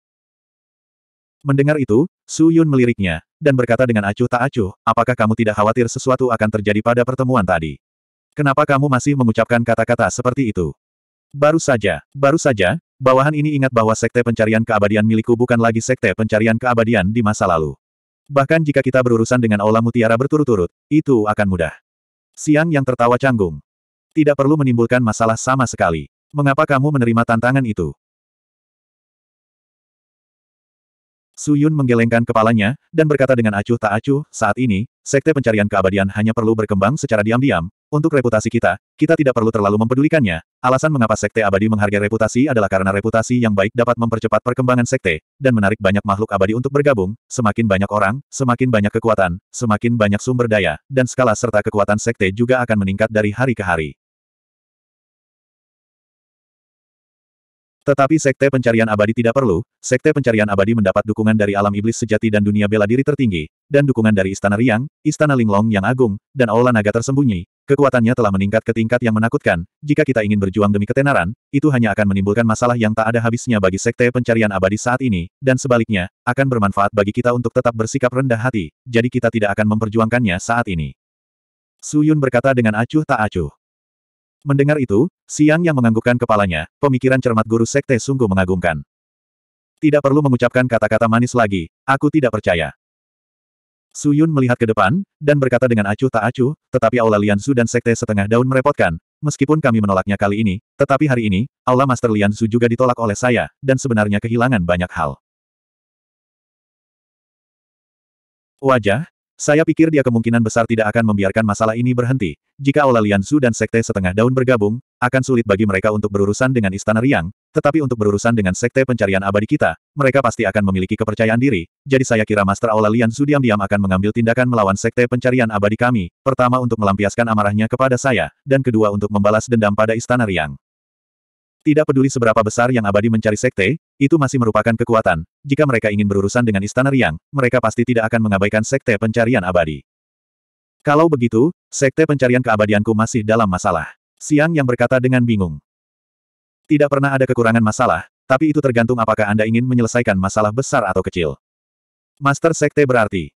Mendengar itu, Su Yun meliriknya, dan berkata dengan acuh tak acuh, apakah kamu tidak khawatir sesuatu akan terjadi pada pertemuan tadi? Kenapa kamu masih mengucapkan kata-kata seperti itu? Baru saja, baru saja, Bawahan ini ingat bahwa sekte pencarian keabadian milikku bukan lagi sekte pencarian keabadian di masa lalu. Bahkan jika kita berurusan dengan Aula Mutiara berturut-turut, itu akan mudah. Siang yang tertawa canggung. Tidak perlu menimbulkan masalah sama sekali. Mengapa kamu menerima tantangan itu? Suyun menggelengkan kepalanya, dan berkata dengan acuh tak acuh, saat ini, sekte pencarian keabadian hanya perlu berkembang secara diam-diam, untuk reputasi kita, kita tidak perlu terlalu mempedulikannya. Alasan mengapa Sekte Abadi menghargai reputasi adalah karena reputasi yang baik dapat mempercepat perkembangan Sekte, dan menarik banyak makhluk abadi untuk bergabung, semakin banyak orang, semakin banyak kekuatan, semakin banyak sumber daya, dan skala serta kekuatan Sekte juga akan meningkat dari hari ke hari. Tetapi Sekte Pencarian Abadi tidak perlu, Sekte Pencarian Abadi mendapat dukungan dari alam iblis sejati dan dunia bela diri tertinggi, dan dukungan dari Istana Riang, Istana Linglong yang agung, dan Aula Naga tersembunyi. Kekuatannya telah meningkat ke tingkat yang menakutkan, jika kita ingin berjuang demi ketenaran, itu hanya akan menimbulkan masalah yang tak ada habisnya bagi Sekte Pencarian Abadi saat ini, dan sebaliknya, akan bermanfaat bagi kita untuk tetap bersikap rendah hati, jadi kita tidak akan memperjuangkannya saat ini. Suyun berkata dengan acuh tak acuh. Mendengar itu, Siang yang menganggukkan kepalanya, pemikiran cermat guru sekte sungguh mengagumkan. Tidak perlu mengucapkan kata-kata manis lagi, aku tidak percaya. Su Yun melihat ke depan, dan berkata dengan acuh tak acuh, tetapi Aula Su dan sekte setengah daun merepotkan, meskipun kami menolaknya kali ini, tetapi hari ini, Aula Master Lian Su juga ditolak oleh saya, dan sebenarnya kehilangan banyak hal. Wajah, saya pikir dia kemungkinan besar tidak akan membiarkan masalah ini berhenti. Jika Aula Lianzu dan Sekte Setengah Daun bergabung, akan sulit bagi mereka untuk berurusan dengan Istana Riang, tetapi untuk berurusan dengan Sekte Pencarian Abadi kita, mereka pasti akan memiliki kepercayaan diri, jadi saya kira Master Aula Lianzu diam-diam akan mengambil tindakan melawan Sekte Pencarian Abadi kami, pertama untuk melampiaskan amarahnya kepada saya, dan kedua untuk membalas dendam pada Istana Riang. Tidak peduli seberapa besar yang abadi mencari sekte, itu masih merupakan kekuatan. Jika mereka ingin berurusan dengan Istana Riang, mereka pasti tidak akan mengabaikan sekte pencarian abadi. Kalau begitu, sekte pencarian keabadianku masih dalam masalah. Siang yang berkata dengan bingung. Tidak pernah ada kekurangan masalah, tapi itu tergantung apakah Anda ingin menyelesaikan masalah besar atau kecil. Master Sekte berarti,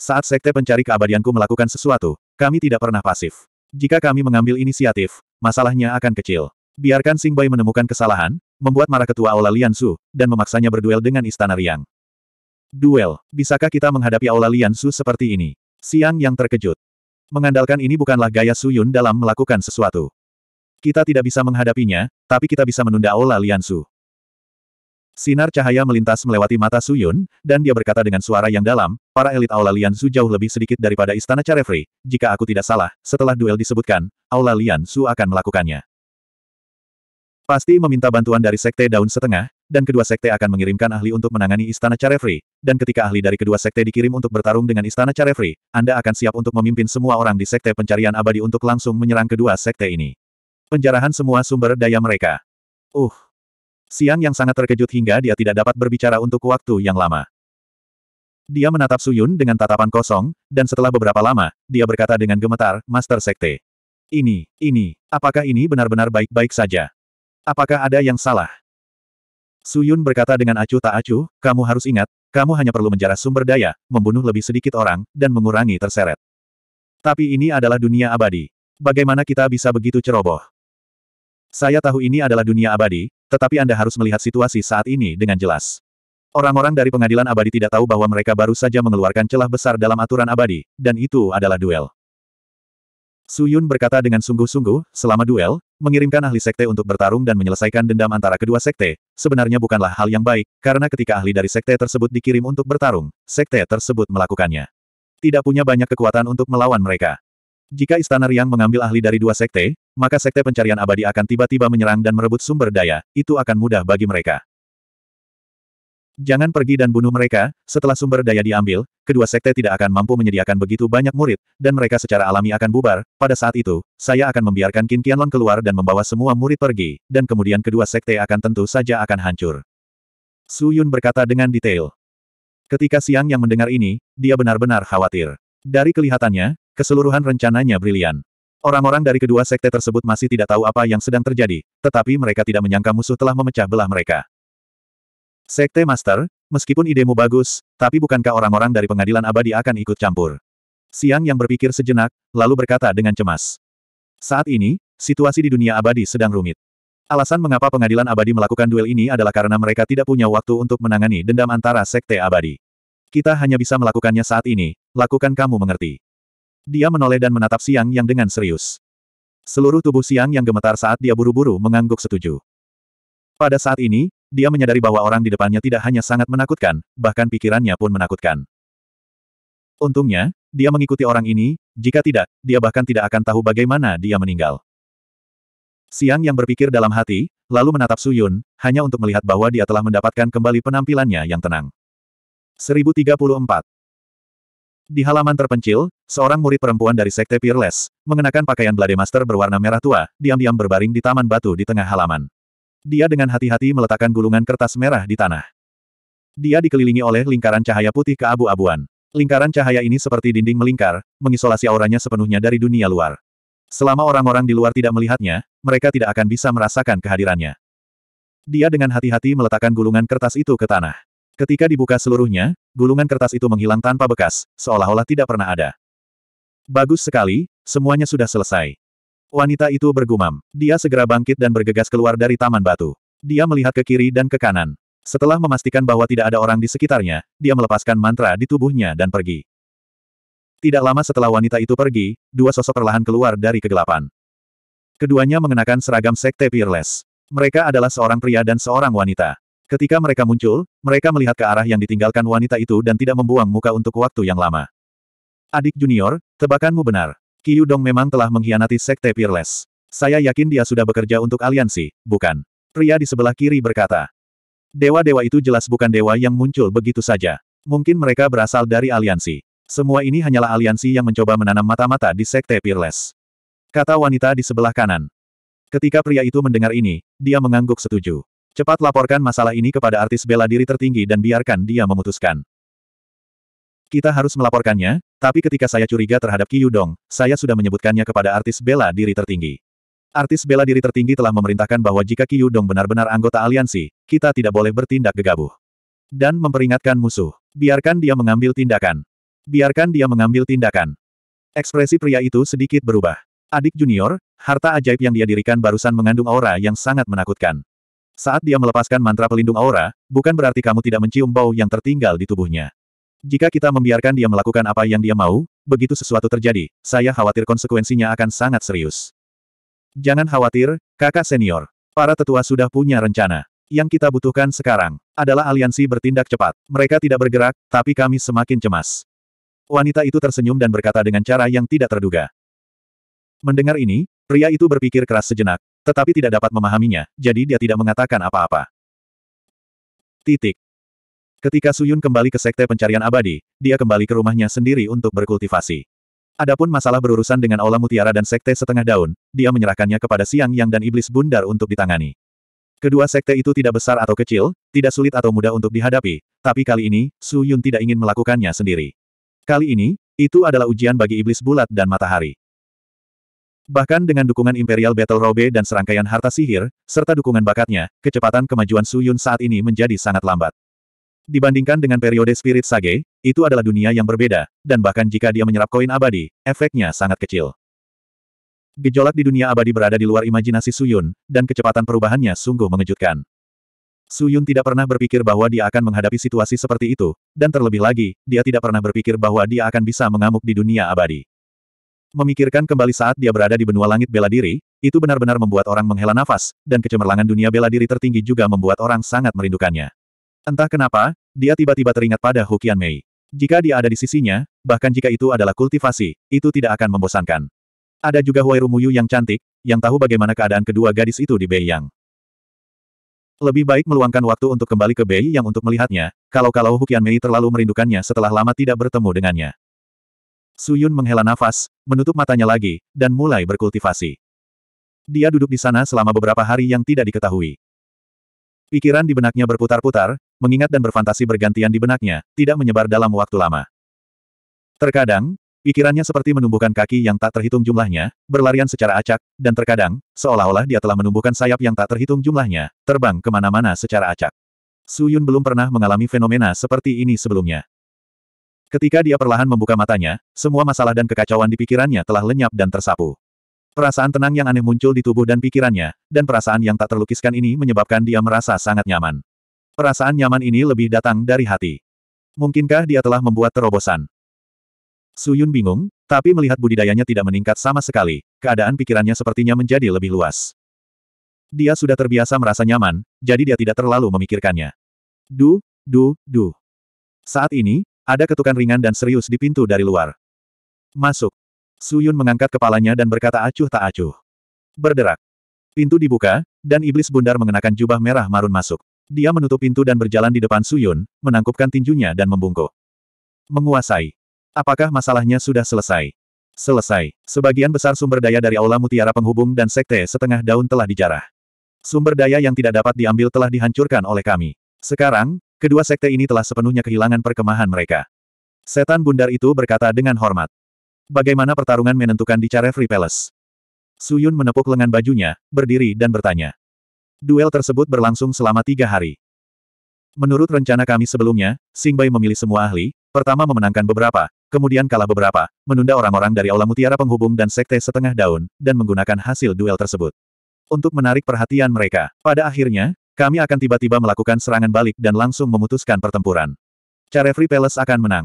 saat Sekte Pencari Keabadianku melakukan sesuatu, kami tidak pernah pasif. Jika kami mengambil inisiatif, masalahnya akan kecil. Biarkan Sing Boy menemukan kesalahan, membuat marah ketua Aula Liansu, dan memaksanya berduel dengan Istana Riang. Duel, bisakah kita menghadapi Aula Liansu seperti ini? Siang yang terkejut. Mengandalkan ini bukanlah gaya Su Yun dalam melakukan sesuatu. Kita tidak bisa menghadapinya, tapi kita bisa menunda Aula Liansu. Sinar cahaya melintas melewati mata Su Yun, dan dia berkata dengan suara yang dalam, para elit Aula Liansu jauh lebih sedikit daripada Istana Carefree, jika aku tidak salah, setelah duel disebutkan, Aula Liansu akan melakukannya. Pasti meminta bantuan dari Sekte Daun Setengah, dan kedua Sekte akan mengirimkan ahli untuk menangani Istana Carefree, dan ketika ahli dari kedua Sekte dikirim untuk bertarung dengan Istana Carefree, Anda akan siap untuk memimpin semua orang di Sekte Pencarian Abadi untuk langsung menyerang kedua Sekte ini. Penjarahan semua sumber daya mereka. Uh. Siang yang sangat terkejut hingga dia tidak dapat berbicara untuk waktu yang lama. Dia menatap Suyun dengan tatapan kosong, dan setelah beberapa lama, dia berkata dengan gemetar, Master Sekte. Ini, ini, apakah ini benar-benar baik-baik saja? Apakah ada yang salah? Suyun berkata dengan acuh tak acuh, kamu harus ingat, kamu hanya perlu menjarah sumber daya, membunuh lebih sedikit orang, dan mengurangi terseret. Tapi ini adalah dunia abadi. Bagaimana kita bisa begitu ceroboh? Saya tahu ini adalah dunia abadi, tetapi Anda harus melihat situasi saat ini dengan jelas. Orang-orang dari pengadilan abadi tidak tahu bahwa mereka baru saja mengeluarkan celah besar dalam aturan abadi, dan itu adalah duel. Suyun berkata dengan sungguh-sungguh, selama duel, Mengirimkan ahli sekte untuk bertarung dan menyelesaikan dendam antara kedua sekte, sebenarnya bukanlah hal yang baik, karena ketika ahli dari sekte tersebut dikirim untuk bertarung, sekte tersebut melakukannya. Tidak punya banyak kekuatan untuk melawan mereka. Jika Istana Riang mengambil ahli dari dua sekte, maka sekte pencarian abadi akan tiba-tiba menyerang dan merebut sumber daya, itu akan mudah bagi mereka. Jangan pergi dan bunuh mereka, setelah sumber daya diambil, kedua sekte tidak akan mampu menyediakan begitu banyak murid, dan mereka secara alami akan bubar. Pada saat itu, saya akan membiarkan Qin Qianlong keluar dan membawa semua murid pergi, dan kemudian kedua sekte akan tentu saja akan hancur. Su Yun berkata dengan detail. Ketika Siang yang mendengar ini, dia benar-benar khawatir. Dari kelihatannya, keseluruhan rencananya brilian. Orang-orang dari kedua sekte tersebut masih tidak tahu apa yang sedang terjadi, tetapi mereka tidak menyangka musuh telah memecah belah mereka. Sekte Master, meskipun idemu bagus, tapi bukankah orang-orang dari pengadilan abadi akan ikut campur? Siang yang berpikir sejenak, lalu berkata dengan cemas. Saat ini, situasi di dunia abadi sedang rumit. Alasan mengapa pengadilan abadi melakukan duel ini adalah karena mereka tidak punya waktu untuk menangani dendam antara sekte abadi. Kita hanya bisa melakukannya saat ini, lakukan kamu mengerti. Dia menoleh dan menatap siang yang dengan serius. Seluruh tubuh siang yang gemetar saat dia buru-buru mengangguk setuju. Pada saat ini, dia menyadari bahwa orang di depannya tidak hanya sangat menakutkan, bahkan pikirannya pun menakutkan. Untungnya, dia mengikuti orang ini, jika tidak, dia bahkan tidak akan tahu bagaimana dia meninggal. Siang yang berpikir dalam hati, lalu menatap Suyun, hanya untuk melihat bahwa dia telah mendapatkan kembali penampilannya yang tenang. 1034 Di halaman terpencil, seorang murid perempuan dari Sekte Peerless, mengenakan pakaian Blade Master berwarna merah tua, diam-diam berbaring di taman batu di tengah halaman. Dia dengan hati-hati meletakkan gulungan kertas merah di tanah. Dia dikelilingi oleh lingkaran cahaya putih ke abu abuan Lingkaran cahaya ini seperti dinding melingkar, mengisolasi auranya sepenuhnya dari dunia luar. Selama orang-orang di luar tidak melihatnya, mereka tidak akan bisa merasakan kehadirannya. Dia dengan hati-hati meletakkan gulungan kertas itu ke tanah. Ketika dibuka seluruhnya, gulungan kertas itu menghilang tanpa bekas, seolah-olah tidak pernah ada. Bagus sekali, semuanya sudah selesai. Wanita itu bergumam. Dia segera bangkit dan bergegas keluar dari taman batu. Dia melihat ke kiri dan ke kanan. Setelah memastikan bahwa tidak ada orang di sekitarnya, dia melepaskan mantra di tubuhnya dan pergi. Tidak lama setelah wanita itu pergi, dua sosok perlahan keluar dari kegelapan. Keduanya mengenakan seragam sekte Peerless. Mereka adalah seorang pria dan seorang wanita. Ketika mereka muncul, mereka melihat ke arah yang ditinggalkan wanita itu dan tidak membuang muka untuk waktu yang lama. Adik junior, tebakanmu benar. Ki Yudong memang telah mengkhianati Sekte Peerless. Saya yakin dia sudah bekerja untuk aliansi, bukan? Pria di sebelah kiri berkata. Dewa-dewa itu jelas bukan dewa yang muncul begitu saja. Mungkin mereka berasal dari aliansi. Semua ini hanyalah aliansi yang mencoba menanam mata-mata di Sekte Peerless. Kata wanita di sebelah kanan. Ketika pria itu mendengar ini, dia mengangguk setuju. Cepat laporkan masalah ini kepada artis bela diri tertinggi dan biarkan dia memutuskan. Kita harus melaporkannya, tapi ketika saya curiga terhadap Qiu Dong, saya sudah menyebutkannya kepada artis bela diri tertinggi. Artis bela diri tertinggi telah memerintahkan bahwa jika Qiu Dong benar-benar anggota aliansi, kita tidak boleh bertindak gegabah. Dan memperingatkan musuh. Biarkan dia mengambil tindakan. Biarkan dia mengambil tindakan. Ekspresi pria itu sedikit berubah. Adik junior, harta ajaib yang dia dirikan barusan mengandung aura yang sangat menakutkan. Saat dia melepaskan mantra pelindung aura, bukan berarti kamu tidak mencium bau yang tertinggal di tubuhnya. Jika kita membiarkan dia melakukan apa yang dia mau, begitu sesuatu terjadi, saya khawatir konsekuensinya akan sangat serius. Jangan khawatir, kakak senior. Para tetua sudah punya rencana. Yang kita butuhkan sekarang adalah aliansi bertindak cepat. Mereka tidak bergerak, tapi kami semakin cemas. Wanita itu tersenyum dan berkata dengan cara yang tidak terduga. Mendengar ini, pria itu berpikir keras sejenak, tetapi tidak dapat memahaminya, jadi dia tidak mengatakan apa-apa. Titik. Ketika Suyun kembali ke Sekte Pencarian Abadi, dia kembali ke rumahnya sendiri untuk berkultivasi. Adapun masalah berurusan dengan Aula Mutiara dan Sekte Setengah Daun, dia menyerahkannya kepada Siang Yang dan Iblis Bundar untuk ditangani. Kedua sekte itu tidak besar atau kecil, tidak sulit atau mudah untuk dihadapi, tapi kali ini, Su Yun tidak ingin melakukannya sendiri. Kali ini, itu adalah ujian bagi iblis bulat dan matahari. Bahkan dengan dukungan Imperial Battle Robe dan serangkaian harta sihir, serta dukungan bakatnya, kecepatan kemajuan Su Yun saat ini menjadi sangat lambat. Dibandingkan dengan periode Spirit Sage, itu adalah dunia yang berbeda, dan bahkan jika dia menyerap koin abadi, efeknya sangat kecil. Gejolak di dunia abadi berada di luar imajinasi Suyun, dan kecepatan perubahannya sungguh mengejutkan. Suyun tidak pernah berpikir bahwa dia akan menghadapi situasi seperti itu, dan terlebih lagi, dia tidak pernah berpikir bahwa dia akan bisa mengamuk di dunia abadi. Memikirkan kembali saat dia berada di benua langit bela diri, itu benar-benar membuat orang menghela nafas, dan kecemerlangan dunia bela diri tertinggi juga membuat orang sangat merindukannya. Entah kenapa, dia tiba-tiba teringat pada Hukian Mei. Jika dia ada di sisinya, bahkan jika itu adalah kultivasi, itu tidak akan membosankan. Ada juga Huai Rumuyu yang cantik, yang tahu bagaimana keadaan kedua gadis itu di Bei Yang. Lebih baik meluangkan waktu untuk kembali ke Bei Yang untuk melihatnya, kalau-kalau Hukian Mei terlalu merindukannya setelah lama tidak bertemu dengannya. Suyun menghela nafas, menutup matanya lagi, dan mulai berkultivasi. Dia duduk di sana selama beberapa hari yang tidak diketahui. Pikiran di benaknya berputar-putar, mengingat dan berfantasi bergantian di benaknya, tidak menyebar dalam waktu lama. Terkadang, pikirannya seperti menumbuhkan kaki yang tak terhitung jumlahnya, berlarian secara acak, dan terkadang, seolah-olah dia telah menumbuhkan sayap yang tak terhitung jumlahnya, terbang kemana-mana secara acak. Su Yun belum pernah mengalami fenomena seperti ini sebelumnya. Ketika dia perlahan membuka matanya, semua masalah dan kekacauan di pikirannya telah lenyap dan tersapu. Perasaan tenang yang aneh muncul di tubuh dan pikirannya, dan perasaan yang tak terlukiskan ini menyebabkan dia merasa sangat nyaman. Perasaan nyaman ini lebih datang dari hati. Mungkinkah dia telah membuat terobosan? Suyun bingung, tapi melihat budidayanya tidak meningkat sama sekali, keadaan pikirannya sepertinya menjadi lebih luas. Dia sudah terbiasa merasa nyaman, jadi dia tidak terlalu memikirkannya. Du, du, du. Saat ini, ada ketukan ringan dan serius di pintu dari luar. Masuk. Suyun mengangkat kepalanya dan berkata acuh tak acuh. Berderak. Pintu dibuka, dan iblis bundar mengenakan jubah merah marun masuk. Dia menutup pintu dan berjalan di depan Suyun, menangkupkan tinjunya dan membungkuk. Menguasai. Apakah masalahnya sudah selesai? Selesai. Sebagian besar sumber daya dari Aula Mutiara Penghubung dan Sekte Setengah Daun telah dijarah. Sumber daya yang tidak dapat diambil telah dihancurkan oleh kami. Sekarang, kedua sekte ini telah sepenuhnya kehilangan perkemahan mereka. Setan bundar itu berkata dengan hormat. Bagaimana pertarungan menentukan di Carefree Palace? Suyun menepuk lengan bajunya, berdiri dan bertanya. Duel tersebut berlangsung selama tiga hari. Menurut rencana kami sebelumnya, Bai memilih semua ahli, pertama memenangkan beberapa, kemudian kalah beberapa, menunda orang-orang dari Aula Mutiara Penghubung dan Sekte Setengah Daun, dan menggunakan hasil duel tersebut. Untuk menarik perhatian mereka, pada akhirnya, kami akan tiba-tiba melakukan serangan balik dan langsung memutuskan pertempuran. Carefree Palace akan menang.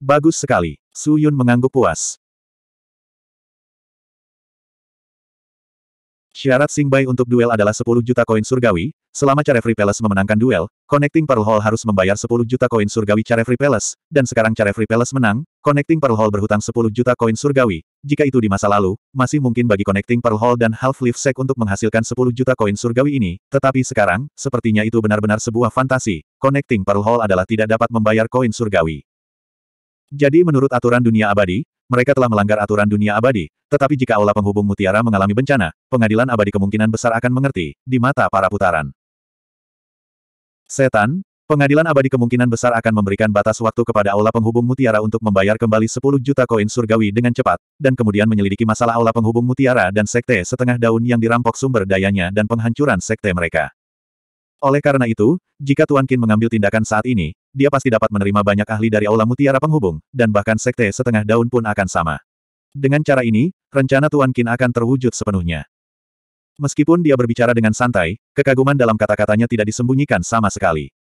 Bagus sekali. Su Yun mengangguk puas. Syarat sing Bai untuk duel adalah 10 juta koin surgawi, selama Carefree Palace memenangkan duel, Connecting Pearl Hall harus membayar 10 juta koin surgawi Carefree Palace, dan sekarang Carefree Palace menang, Connecting Pearl Hall berhutang 10 juta koin surgawi, jika itu di masa lalu, masih mungkin bagi Connecting Pearl Hall dan Half-Life Sec untuk menghasilkan 10 juta koin surgawi ini, tetapi sekarang, sepertinya itu benar-benar sebuah fantasi, Connecting Pearl Hall adalah tidak dapat membayar koin surgawi. Jadi menurut aturan dunia abadi, mereka telah melanggar aturan dunia abadi, tetapi jika aula penghubung mutiara mengalami bencana, pengadilan abadi kemungkinan besar akan mengerti, di mata para putaran. Setan, pengadilan abadi kemungkinan besar akan memberikan batas waktu kepada aula penghubung mutiara untuk membayar kembali 10 juta koin surgawi dengan cepat, dan kemudian menyelidiki masalah aula penghubung mutiara dan sekte setengah daun yang dirampok sumber dayanya dan penghancuran sekte mereka. Oleh karena itu, jika Tuan Kin mengambil tindakan saat ini, dia pasti dapat menerima banyak ahli dari Aula Mutiara Penghubung, dan bahkan sekte setengah daun pun akan sama. Dengan cara ini, rencana Tuan Kin akan terwujud sepenuhnya. Meskipun dia berbicara dengan santai, kekaguman dalam kata-katanya tidak disembunyikan sama sekali.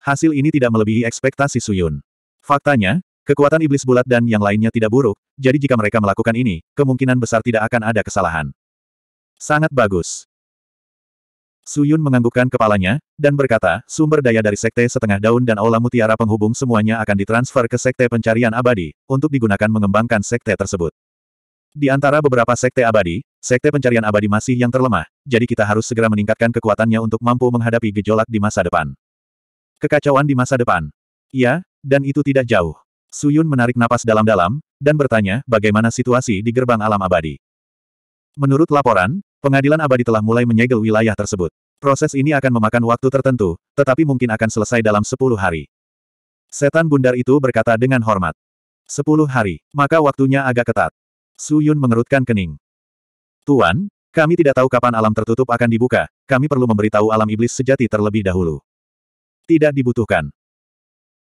Hasil ini tidak melebihi ekspektasi Suyun. Faktanya, kekuatan iblis bulat dan yang lainnya tidak buruk, jadi jika mereka melakukan ini, kemungkinan besar tidak akan ada kesalahan. Sangat bagus. Suyun menganggukkan kepalanya, dan berkata, sumber daya dari Sekte Setengah Daun dan Aula Mutiara Penghubung semuanya akan ditransfer ke Sekte Pencarian Abadi, untuk digunakan mengembangkan Sekte tersebut. Di antara beberapa Sekte Abadi, Sekte Pencarian Abadi masih yang terlemah, jadi kita harus segera meningkatkan kekuatannya untuk mampu menghadapi gejolak di masa depan. Kekacauan di masa depan. Iya, dan itu tidak jauh. Suyun menarik napas dalam-dalam, dan bertanya, bagaimana situasi di gerbang alam abadi. Menurut laporan, Pengadilan abadi telah mulai menyegel wilayah tersebut. Proses ini akan memakan waktu tertentu, tetapi mungkin akan selesai dalam sepuluh hari. Setan bundar itu berkata dengan hormat. Sepuluh hari, maka waktunya agak ketat. Su Yun mengerutkan kening. Tuan, kami tidak tahu kapan alam tertutup akan dibuka, kami perlu memberitahu alam iblis sejati terlebih dahulu. Tidak dibutuhkan.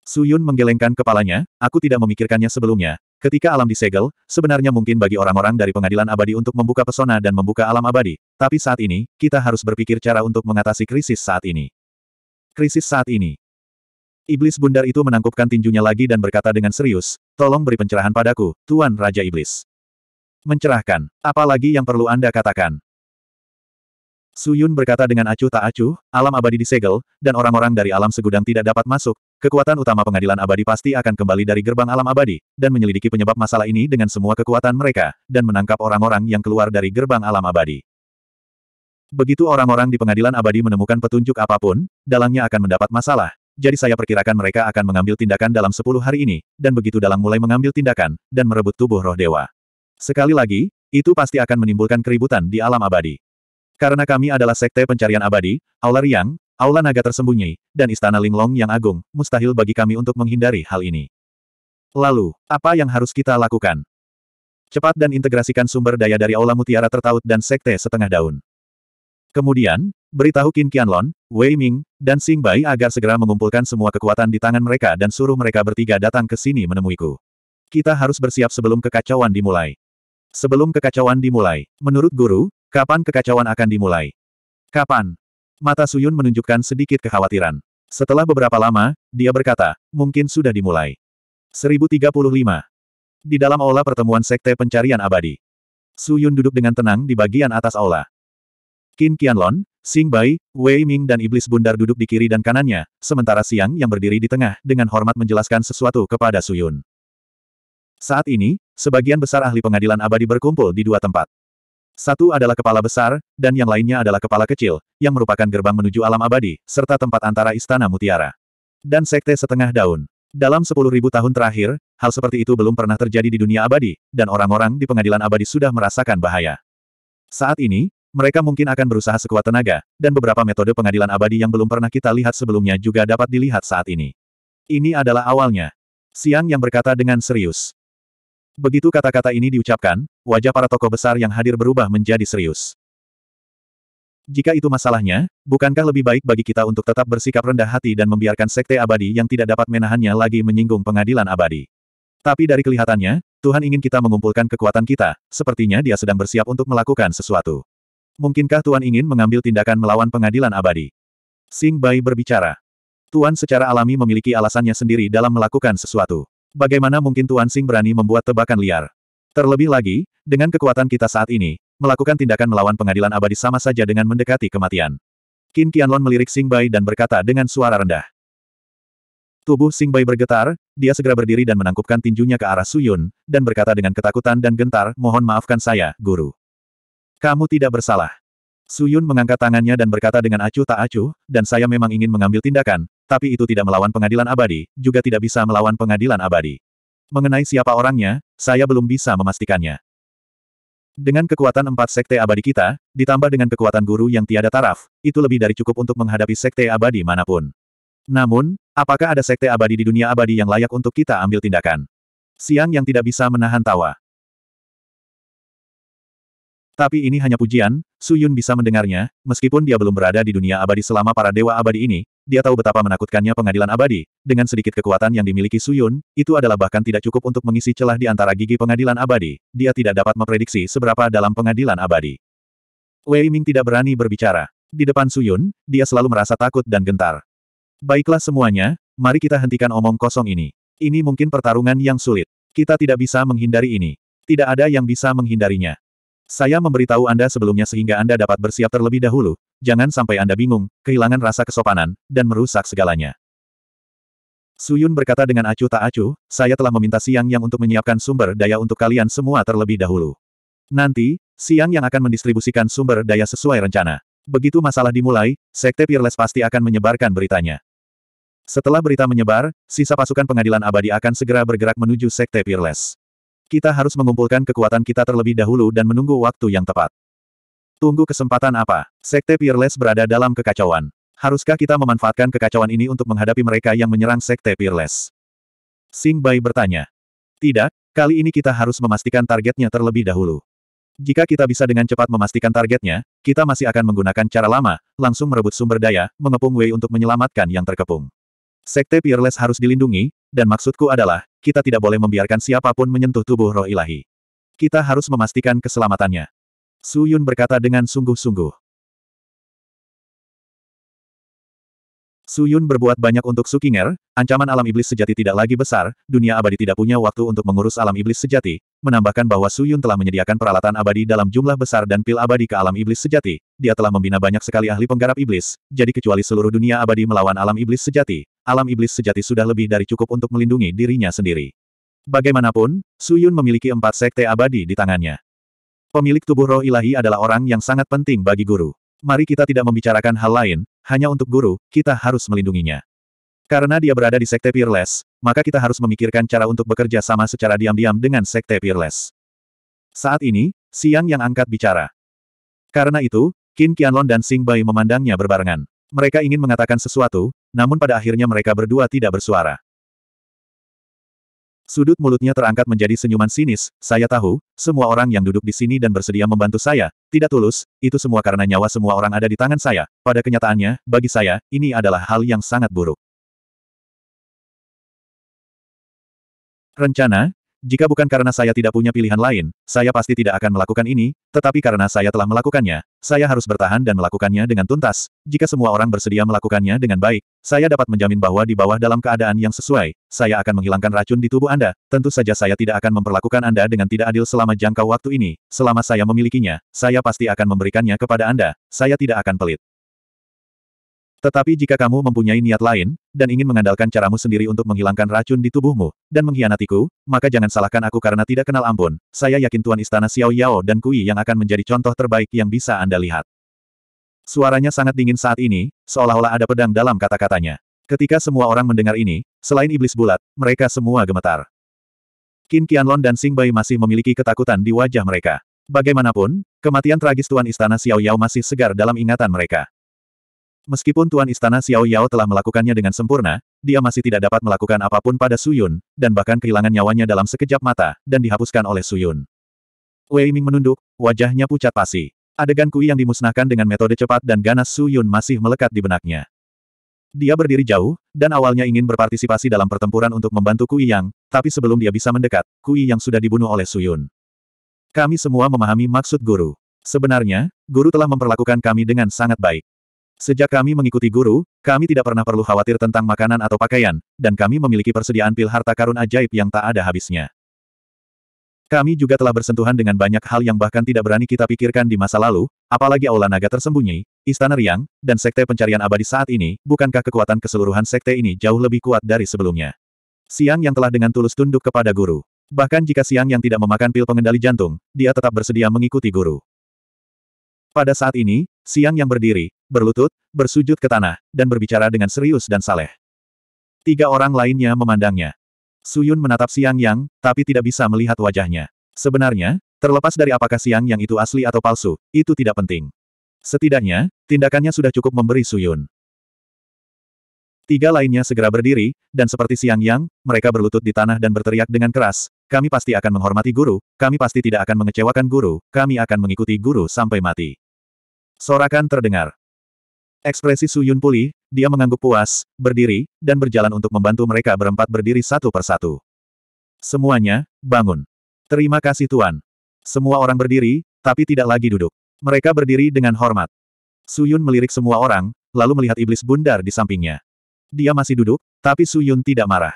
Su Yun menggelengkan kepalanya, aku tidak memikirkannya sebelumnya, Ketika alam disegel, sebenarnya mungkin bagi orang-orang dari pengadilan abadi untuk membuka pesona dan membuka alam abadi, tapi saat ini, kita harus berpikir cara untuk mengatasi krisis saat ini. Krisis saat ini. Iblis bundar itu menangkupkan tinjunya lagi dan berkata dengan serius, tolong beri pencerahan padaku, Tuan Raja Iblis. Mencerahkan, apalagi yang perlu Anda katakan. Su Yun berkata dengan acuh tak acuh, alam abadi disegel, dan orang-orang dari alam segudang tidak dapat masuk, kekuatan utama pengadilan abadi pasti akan kembali dari gerbang alam abadi, dan menyelidiki penyebab masalah ini dengan semua kekuatan mereka, dan menangkap orang-orang yang keluar dari gerbang alam abadi. Begitu orang-orang di pengadilan abadi menemukan petunjuk apapun, dalangnya akan mendapat masalah, jadi saya perkirakan mereka akan mengambil tindakan dalam sepuluh hari ini, dan begitu dalang mulai mengambil tindakan, dan merebut tubuh roh dewa. Sekali lagi, itu pasti akan menimbulkan keributan di alam abadi. Karena kami adalah sekte pencarian abadi, Aula Riang, Aula Naga tersembunyi, dan Istana Linglong yang agung, mustahil bagi kami untuk menghindari hal ini. Lalu, apa yang harus kita lakukan? Cepat dan integrasikan sumber daya dari Aula Mutiara Tertaut dan Sekte Setengah Daun. Kemudian, beritahu Qin Qianlon, Wei Ming, dan Xing Bai agar segera mengumpulkan semua kekuatan di tangan mereka dan suruh mereka bertiga datang ke sini menemuiku. Kita harus bersiap sebelum kekacauan dimulai. Sebelum kekacauan dimulai, menurut guru, Kapan kekacauan akan dimulai? Kapan? Mata Suyun menunjukkan sedikit kekhawatiran. Setelah beberapa lama, dia berkata, mungkin sudah dimulai. 1035. Di dalam aula pertemuan Sekte Pencarian Abadi. Suyun duduk dengan tenang di bagian atas aula. Qin Qianlon, Xing Bai, Wei Ming dan Iblis Bundar duduk di kiri dan kanannya, sementara Siang yang berdiri di tengah dengan hormat menjelaskan sesuatu kepada Suyun. Saat ini, sebagian besar ahli pengadilan abadi berkumpul di dua tempat. Satu adalah kepala besar, dan yang lainnya adalah kepala kecil, yang merupakan gerbang menuju alam abadi, serta tempat antara istana mutiara. Dan sekte setengah daun. Dalam sepuluh ribu tahun terakhir, hal seperti itu belum pernah terjadi di dunia abadi, dan orang-orang di pengadilan abadi sudah merasakan bahaya. Saat ini, mereka mungkin akan berusaha sekuat tenaga, dan beberapa metode pengadilan abadi yang belum pernah kita lihat sebelumnya juga dapat dilihat saat ini. Ini adalah awalnya. Siang yang berkata dengan serius. Begitu kata-kata ini diucapkan, wajah para tokoh besar yang hadir berubah menjadi serius. Jika itu masalahnya, bukankah lebih baik bagi kita untuk tetap bersikap rendah hati dan membiarkan sekte abadi yang tidak dapat menahannya lagi menyinggung pengadilan abadi? Tapi dari kelihatannya, Tuhan ingin kita mengumpulkan kekuatan kita, sepertinya dia sedang bersiap untuk melakukan sesuatu. Mungkinkah Tuhan ingin mengambil tindakan melawan pengadilan abadi? Sing Bai berbicara. Tuhan secara alami memiliki alasannya sendiri dalam melakukan sesuatu. Bagaimana mungkin Tuan Sing berani membuat tebakan liar? Terlebih lagi, dengan kekuatan kita saat ini, melakukan tindakan melawan pengadilan abadi sama saja dengan mendekati kematian. Qin Qianlong melirik Sing Bai dan berkata dengan suara rendah. Tubuh Sing Bai bergetar, dia segera berdiri dan menangkupkan tinjunya ke arah Suyun, dan berkata dengan ketakutan dan gentar, mohon maafkan saya, guru. Kamu tidak bersalah. Suyun mengangkat tangannya dan berkata dengan acuh tak acuh, dan saya memang ingin mengambil tindakan, tapi itu tidak melawan pengadilan abadi, juga tidak bisa melawan pengadilan abadi. Mengenai siapa orangnya, saya belum bisa memastikannya. Dengan kekuatan empat sekte abadi kita, ditambah dengan kekuatan guru yang tiada taraf, itu lebih dari cukup untuk menghadapi sekte abadi manapun. Namun, apakah ada sekte abadi di dunia abadi yang layak untuk kita ambil tindakan? Siang yang tidak bisa menahan tawa. Tapi ini hanya pujian, Su Yun bisa mendengarnya, meskipun dia belum berada di dunia abadi selama para dewa abadi ini, dia tahu betapa menakutkannya pengadilan abadi, dengan sedikit kekuatan yang dimiliki Suyun, itu adalah bahkan tidak cukup untuk mengisi celah di antara gigi pengadilan abadi, dia tidak dapat memprediksi seberapa dalam pengadilan abadi. Wei Ming tidak berani berbicara. Di depan Suyun, dia selalu merasa takut dan gentar. Baiklah semuanya, mari kita hentikan omong kosong ini. Ini mungkin pertarungan yang sulit. Kita tidak bisa menghindari ini. Tidak ada yang bisa menghindarinya. Saya memberitahu Anda sebelumnya sehingga Anda dapat bersiap terlebih dahulu, jangan sampai Anda bingung, kehilangan rasa kesopanan, dan merusak segalanya. Suyun berkata dengan acuh tak acuh, saya telah meminta Siang Yang untuk menyiapkan sumber daya untuk kalian semua terlebih dahulu. Nanti, Siang Yang akan mendistribusikan sumber daya sesuai rencana. Begitu masalah dimulai, Sekte Peerless pasti akan menyebarkan beritanya. Setelah berita menyebar, sisa pasukan pengadilan abadi akan segera bergerak menuju Sekte Peerless. Kita harus mengumpulkan kekuatan kita terlebih dahulu dan menunggu waktu yang tepat. Tunggu kesempatan apa? Sekte Peerless berada dalam kekacauan. Haruskah kita memanfaatkan kekacauan ini untuk menghadapi mereka yang menyerang Sekte Peerless? Sing Bai bertanya. Tidak, kali ini kita harus memastikan targetnya terlebih dahulu. Jika kita bisa dengan cepat memastikan targetnya, kita masih akan menggunakan cara lama, langsung merebut sumber daya, mengepung Wei untuk menyelamatkan yang terkepung. Sekte Peerless harus dilindungi, dan maksudku adalah, kita tidak boleh membiarkan siapapun menyentuh tubuh roh ilahi. Kita harus memastikan keselamatannya. Su Yun berkata dengan sungguh-sungguh. Su Yun berbuat banyak untuk Sukinger, ancaman alam iblis sejati tidak lagi besar, dunia abadi tidak punya waktu untuk mengurus alam iblis sejati, menambahkan bahwa Su Yun telah menyediakan peralatan abadi dalam jumlah besar dan pil abadi ke alam iblis sejati, dia telah membina banyak sekali ahli penggarap iblis, jadi kecuali seluruh dunia abadi melawan alam iblis sejati, alam iblis sejati sudah lebih dari cukup untuk melindungi dirinya sendiri. Bagaimanapun, Su Yun memiliki empat sekte abadi di tangannya. Pemilik tubuh roh ilahi adalah orang yang sangat penting bagi guru. Mari kita tidak membicarakan hal lain, hanya untuk guru, kita harus melindunginya. Karena dia berada di Sekte Peerless, maka kita harus memikirkan cara untuk bekerja sama secara diam-diam dengan Sekte Peerless. Saat ini, Siang yang angkat bicara. Karena itu, Qin Qianlong dan Sing Bai memandangnya berbarengan. Mereka ingin mengatakan sesuatu, namun pada akhirnya mereka berdua tidak bersuara. Sudut mulutnya terangkat menjadi senyuman sinis, saya tahu, semua orang yang duduk di sini dan bersedia membantu saya, tidak tulus, itu semua karena nyawa semua orang ada di tangan saya. Pada kenyataannya, bagi saya, ini adalah hal yang sangat buruk. Rencana, jika bukan karena saya tidak punya pilihan lain, saya pasti tidak akan melakukan ini, tetapi karena saya telah melakukannya, saya harus bertahan dan melakukannya dengan tuntas. Jika semua orang bersedia melakukannya dengan baik, saya dapat menjamin bahwa di bawah dalam keadaan yang sesuai, saya akan menghilangkan racun di tubuh Anda. Tentu saja saya tidak akan memperlakukan Anda dengan tidak adil selama jangka waktu ini. Selama saya memilikinya, saya pasti akan memberikannya kepada Anda. Saya tidak akan pelit. Tetapi jika kamu mempunyai niat lain, dan ingin mengandalkan caramu sendiri untuk menghilangkan racun di tubuhmu, dan mengkhianatiku, maka jangan salahkan aku karena tidak kenal ampun, saya yakin Tuan Istana Xiao Yao dan Kui yang akan menjadi contoh terbaik yang bisa Anda lihat. Suaranya sangat dingin saat ini, seolah-olah ada pedang dalam kata-katanya. Ketika semua orang mendengar ini, selain iblis bulat, mereka semua gemetar. Qin Qianlon dan Sing Bai masih memiliki ketakutan di wajah mereka. Bagaimanapun, kematian tragis Tuan Istana Xiao Yao masih segar dalam ingatan mereka. Meskipun Tuan Istana Xiao Yao telah melakukannya dengan sempurna, dia masih tidak dapat melakukan apapun pada Suyun, dan bahkan kehilangan nyawanya dalam sekejap mata, dan dihapuskan oleh Suyun. Wei Ming menunduk, wajahnya pucat pasi. Adegan Kui yang dimusnahkan dengan metode cepat dan ganas Suyun masih melekat di benaknya. Dia berdiri jauh, dan awalnya ingin berpartisipasi dalam pertempuran untuk membantu Kui Yang, tapi sebelum dia bisa mendekat, Kui Yang sudah dibunuh oleh Suyun. Kami semua memahami maksud guru. Sebenarnya, guru telah memperlakukan kami dengan sangat baik. Sejak kami mengikuti guru, kami tidak pernah perlu khawatir tentang makanan atau pakaian, dan kami memiliki persediaan pil harta karun ajaib yang tak ada habisnya. Kami juga telah bersentuhan dengan banyak hal yang bahkan tidak berani kita pikirkan di masa lalu, apalagi Aula Naga tersembunyi, Istana Riang, dan Sekte Pencarian Abadi saat ini, bukankah kekuatan keseluruhan Sekte ini jauh lebih kuat dari sebelumnya? Siang yang telah dengan tulus tunduk kepada guru. Bahkan jika Siang yang tidak memakan pil pengendali jantung, dia tetap bersedia mengikuti guru. Pada saat ini, Siang yang berdiri, berlutut, bersujud ke tanah, dan berbicara dengan serius dan saleh. Tiga orang lainnya memandangnya. Suyun menatap Siang Yang, tapi tidak bisa melihat wajahnya. Sebenarnya, terlepas dari apakah Siang Yang itu asli atau palsu, itu tidak penting. Setidaknya, tindakannya sudah cukup memberi Suyun. Tiga lainnya segera berdiri, dan seperti Siang Yang, mereka berlutut di tanah dan berteriak dengan keras, kami pasti akan menghormati guru, kami pasti tidak akan mengecewakan guru, kami akan mengikuti guru sampai mati. Sorakan terdengar. Ekspresi Su Yun pulih, dia mengangguk puas, berdiri, dan berjalan untuk membantu mereka berempat berdiri satu persatu. Semuanya, bangun. Terima kasih Tuan. Semua orang berdiri, tapi tidak lagi duduk. Mereka berdiri dengan hormat. Su Yun melirik semua orang, lalu melihat iblis bundar di sampingnya. Dia masih duduk, tapi Su Yun tidak marah.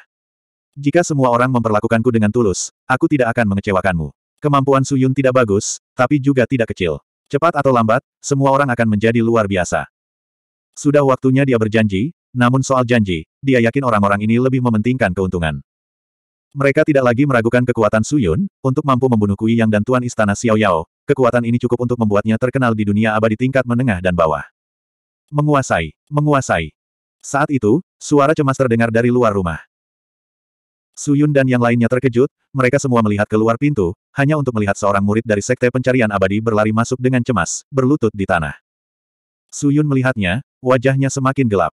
Jika semua orang memperlakukanku dengan tulus, aku tidak akan mengecewakanmu. Kemampuan Su Yun tidak bagus, tapi juga tidak kecil. Cepat atau lambat, semua orang akan menjadi luar biasa. Sudah waktunya dia berjanji, namun soal janji, dia yakin orang-orang ini lebih mementingkan keuntungan. Mereka tidak lagi meragukan kekuatan Suyun, untuk mampu membunuh Kui Yang dan Tuan Istana Xiao Yao, kekuatan ini cukup untuk membuatnya terkenal di dunia abadi tingkat menengah dan bawah. Menguasai, menguasai. Saat itu, suara cemas terdengar dari luar rumah. Suyun dan yang lainnya terkejut, mereka semua melihat keluar pintu, hanya untuk melihat seorang murid dari Sekte Pencarian Abadi berlari masuk dengan cemas, berlutut di tanah. Suyun melihatnya, wajahnya semakin gelap.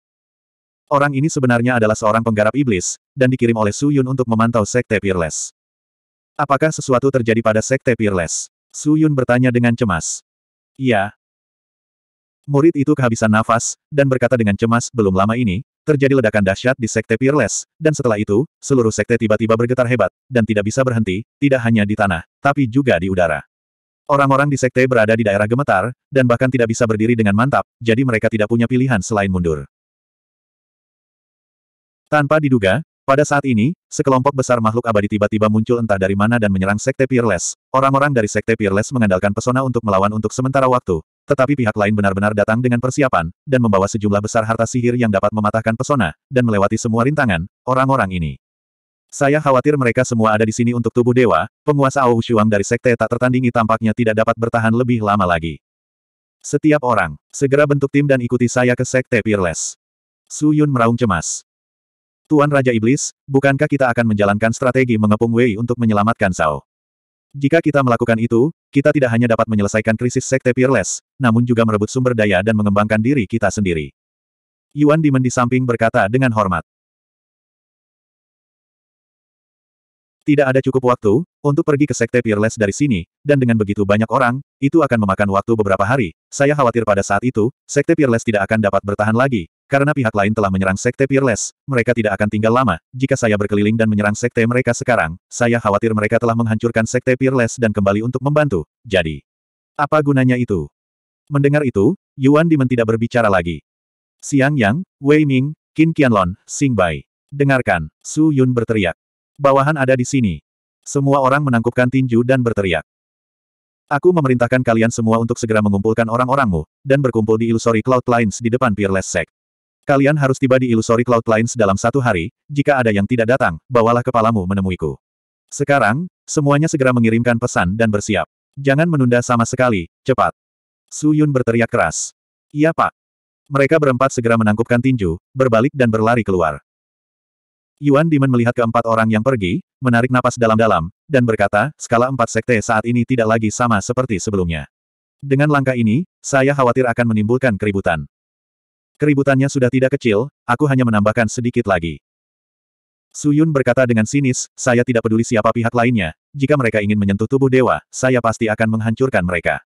Orang ini sebenarnya adalah seorang penggarap iblis, dan dikirim oleh Su Yun untuk memantau Sekte Peerless. Apakah sesuatu terjadi pada Sekte Peerless? Su Yun bertanya dengan cemas. Iya. Murid itu kehabisan nafas, dan berkata dengan cemas, belum lama ini, terjadi ledakan dahsyat di Sekte Peerless, dan setelah itu, seluruh Sekte tiba-tiba bergetar hebat, dan tidak bisa berhenti, tidak hanya di tanah, tapi juga di udara. Orang-orang di sekte berada di daerah gemetar, dan bahkan tidak bisa berdiri dengan mantap, jadi mereka tidak punya pilihan selain mundur. Tanpa diduga, pada saat ini, sekelompok besar makhluk abadi tiba-tiba muncul entah dari mana dan menyerang sekte Peerless. Orang-orang dari sekte Peerless mengandalkan pesona untuk melawan untuk sementara waktu, tetapi pihak lain benar-benar datang dengan persiapan, dan membawa sejumlah besar harta sihir yang dapat mematahkan pesona, dan melewati semua rintangan, orang-orang ini. Saya khawatir mereka semua ada di sini untuk tubuh dewa, penguasa Ao Shuang dari sekte tak tertandingi tampaknya tidak dapat bertahan lebih lama lagi. Setiap orang, segera bentuk tim dan ikuti saya ke sekte Peerless. Su Yun meraung cemas. Tuan Raja Iblis, bukankah kita akan menjalankan strategi mengepung Wei untuk menyelamatkan Zhao? Jika kita melakukan itu, kita tidak hanya dapat menyelesaikan krisis sekte Peerless, namun juga merebut sumber daya dan mengembangkan diri kita sendiri. Yuan Dimen di samping berkata dengan hormat. Tidak ada cukup waktu, untuk pergi ke Sekte Peerless dari sini, dan dengan begitu banyak orang, itu akan memakan waktu beberapa hari. Saya khawatir pada saat itu, Sekte Peerless tidak akan dapat bertahan lagi, karena pihak lain telah menyerang Sekte Peerless. Mereka tidak akan tinggal lama. Jika saya berkeliling dan menyerang Sekte mereka sekarang, saya khawatir mereka telah menghancurkan Sekte Peerless dan kembali untuk membantu. Jadi, apa gunanya itu? Mendengar itu, Yuan Dimen tidak berbicara lagi. Siang Yang, Wei Ming, Qin Qianlon, Xing Bai. Dengarkan, Su Yun berteriak bawahan ada di sini. Semua orang menangkupkan tinju dan berteriak. Aku memerintahkan kalian semua untuk segera mengumpulkan orang-orangmu, dan berkumpul di Illusory Cloud Lines di depan Peerless Sec. Kalian harus tiba di Illusory Cloud Lines dalam satu hari, jika ada yang tidak datang, bawalah kepalamu menemuiku. Sekarang, semuanya segera mengirimkan pesan dan bersiap. Jangan menunda sama sekali, cepat. Su Yun berteriak keras. Iya pak. Mereka berempat segera menangkupkan tinju, berbalik dan berlari keluar. Yuan Dimen melihat keempat orang yang pergi, menarik napas dalam-dalam, dan berkata, skala empat sekte saat ini tidak lagi sama seperti sebelumnya. Dengan langkah ini, saya khawatir akan menimbulkan keributan. Keributannya sudah tidak kecil, aku hanya menambahkan sedikit lagi. Suyun berkata dengan sinis, saya tidak peduli siapa pihak lainnya, jika mereka ingin menyentuh tubuh dewa, saya pasti akan menghancurkan mereka.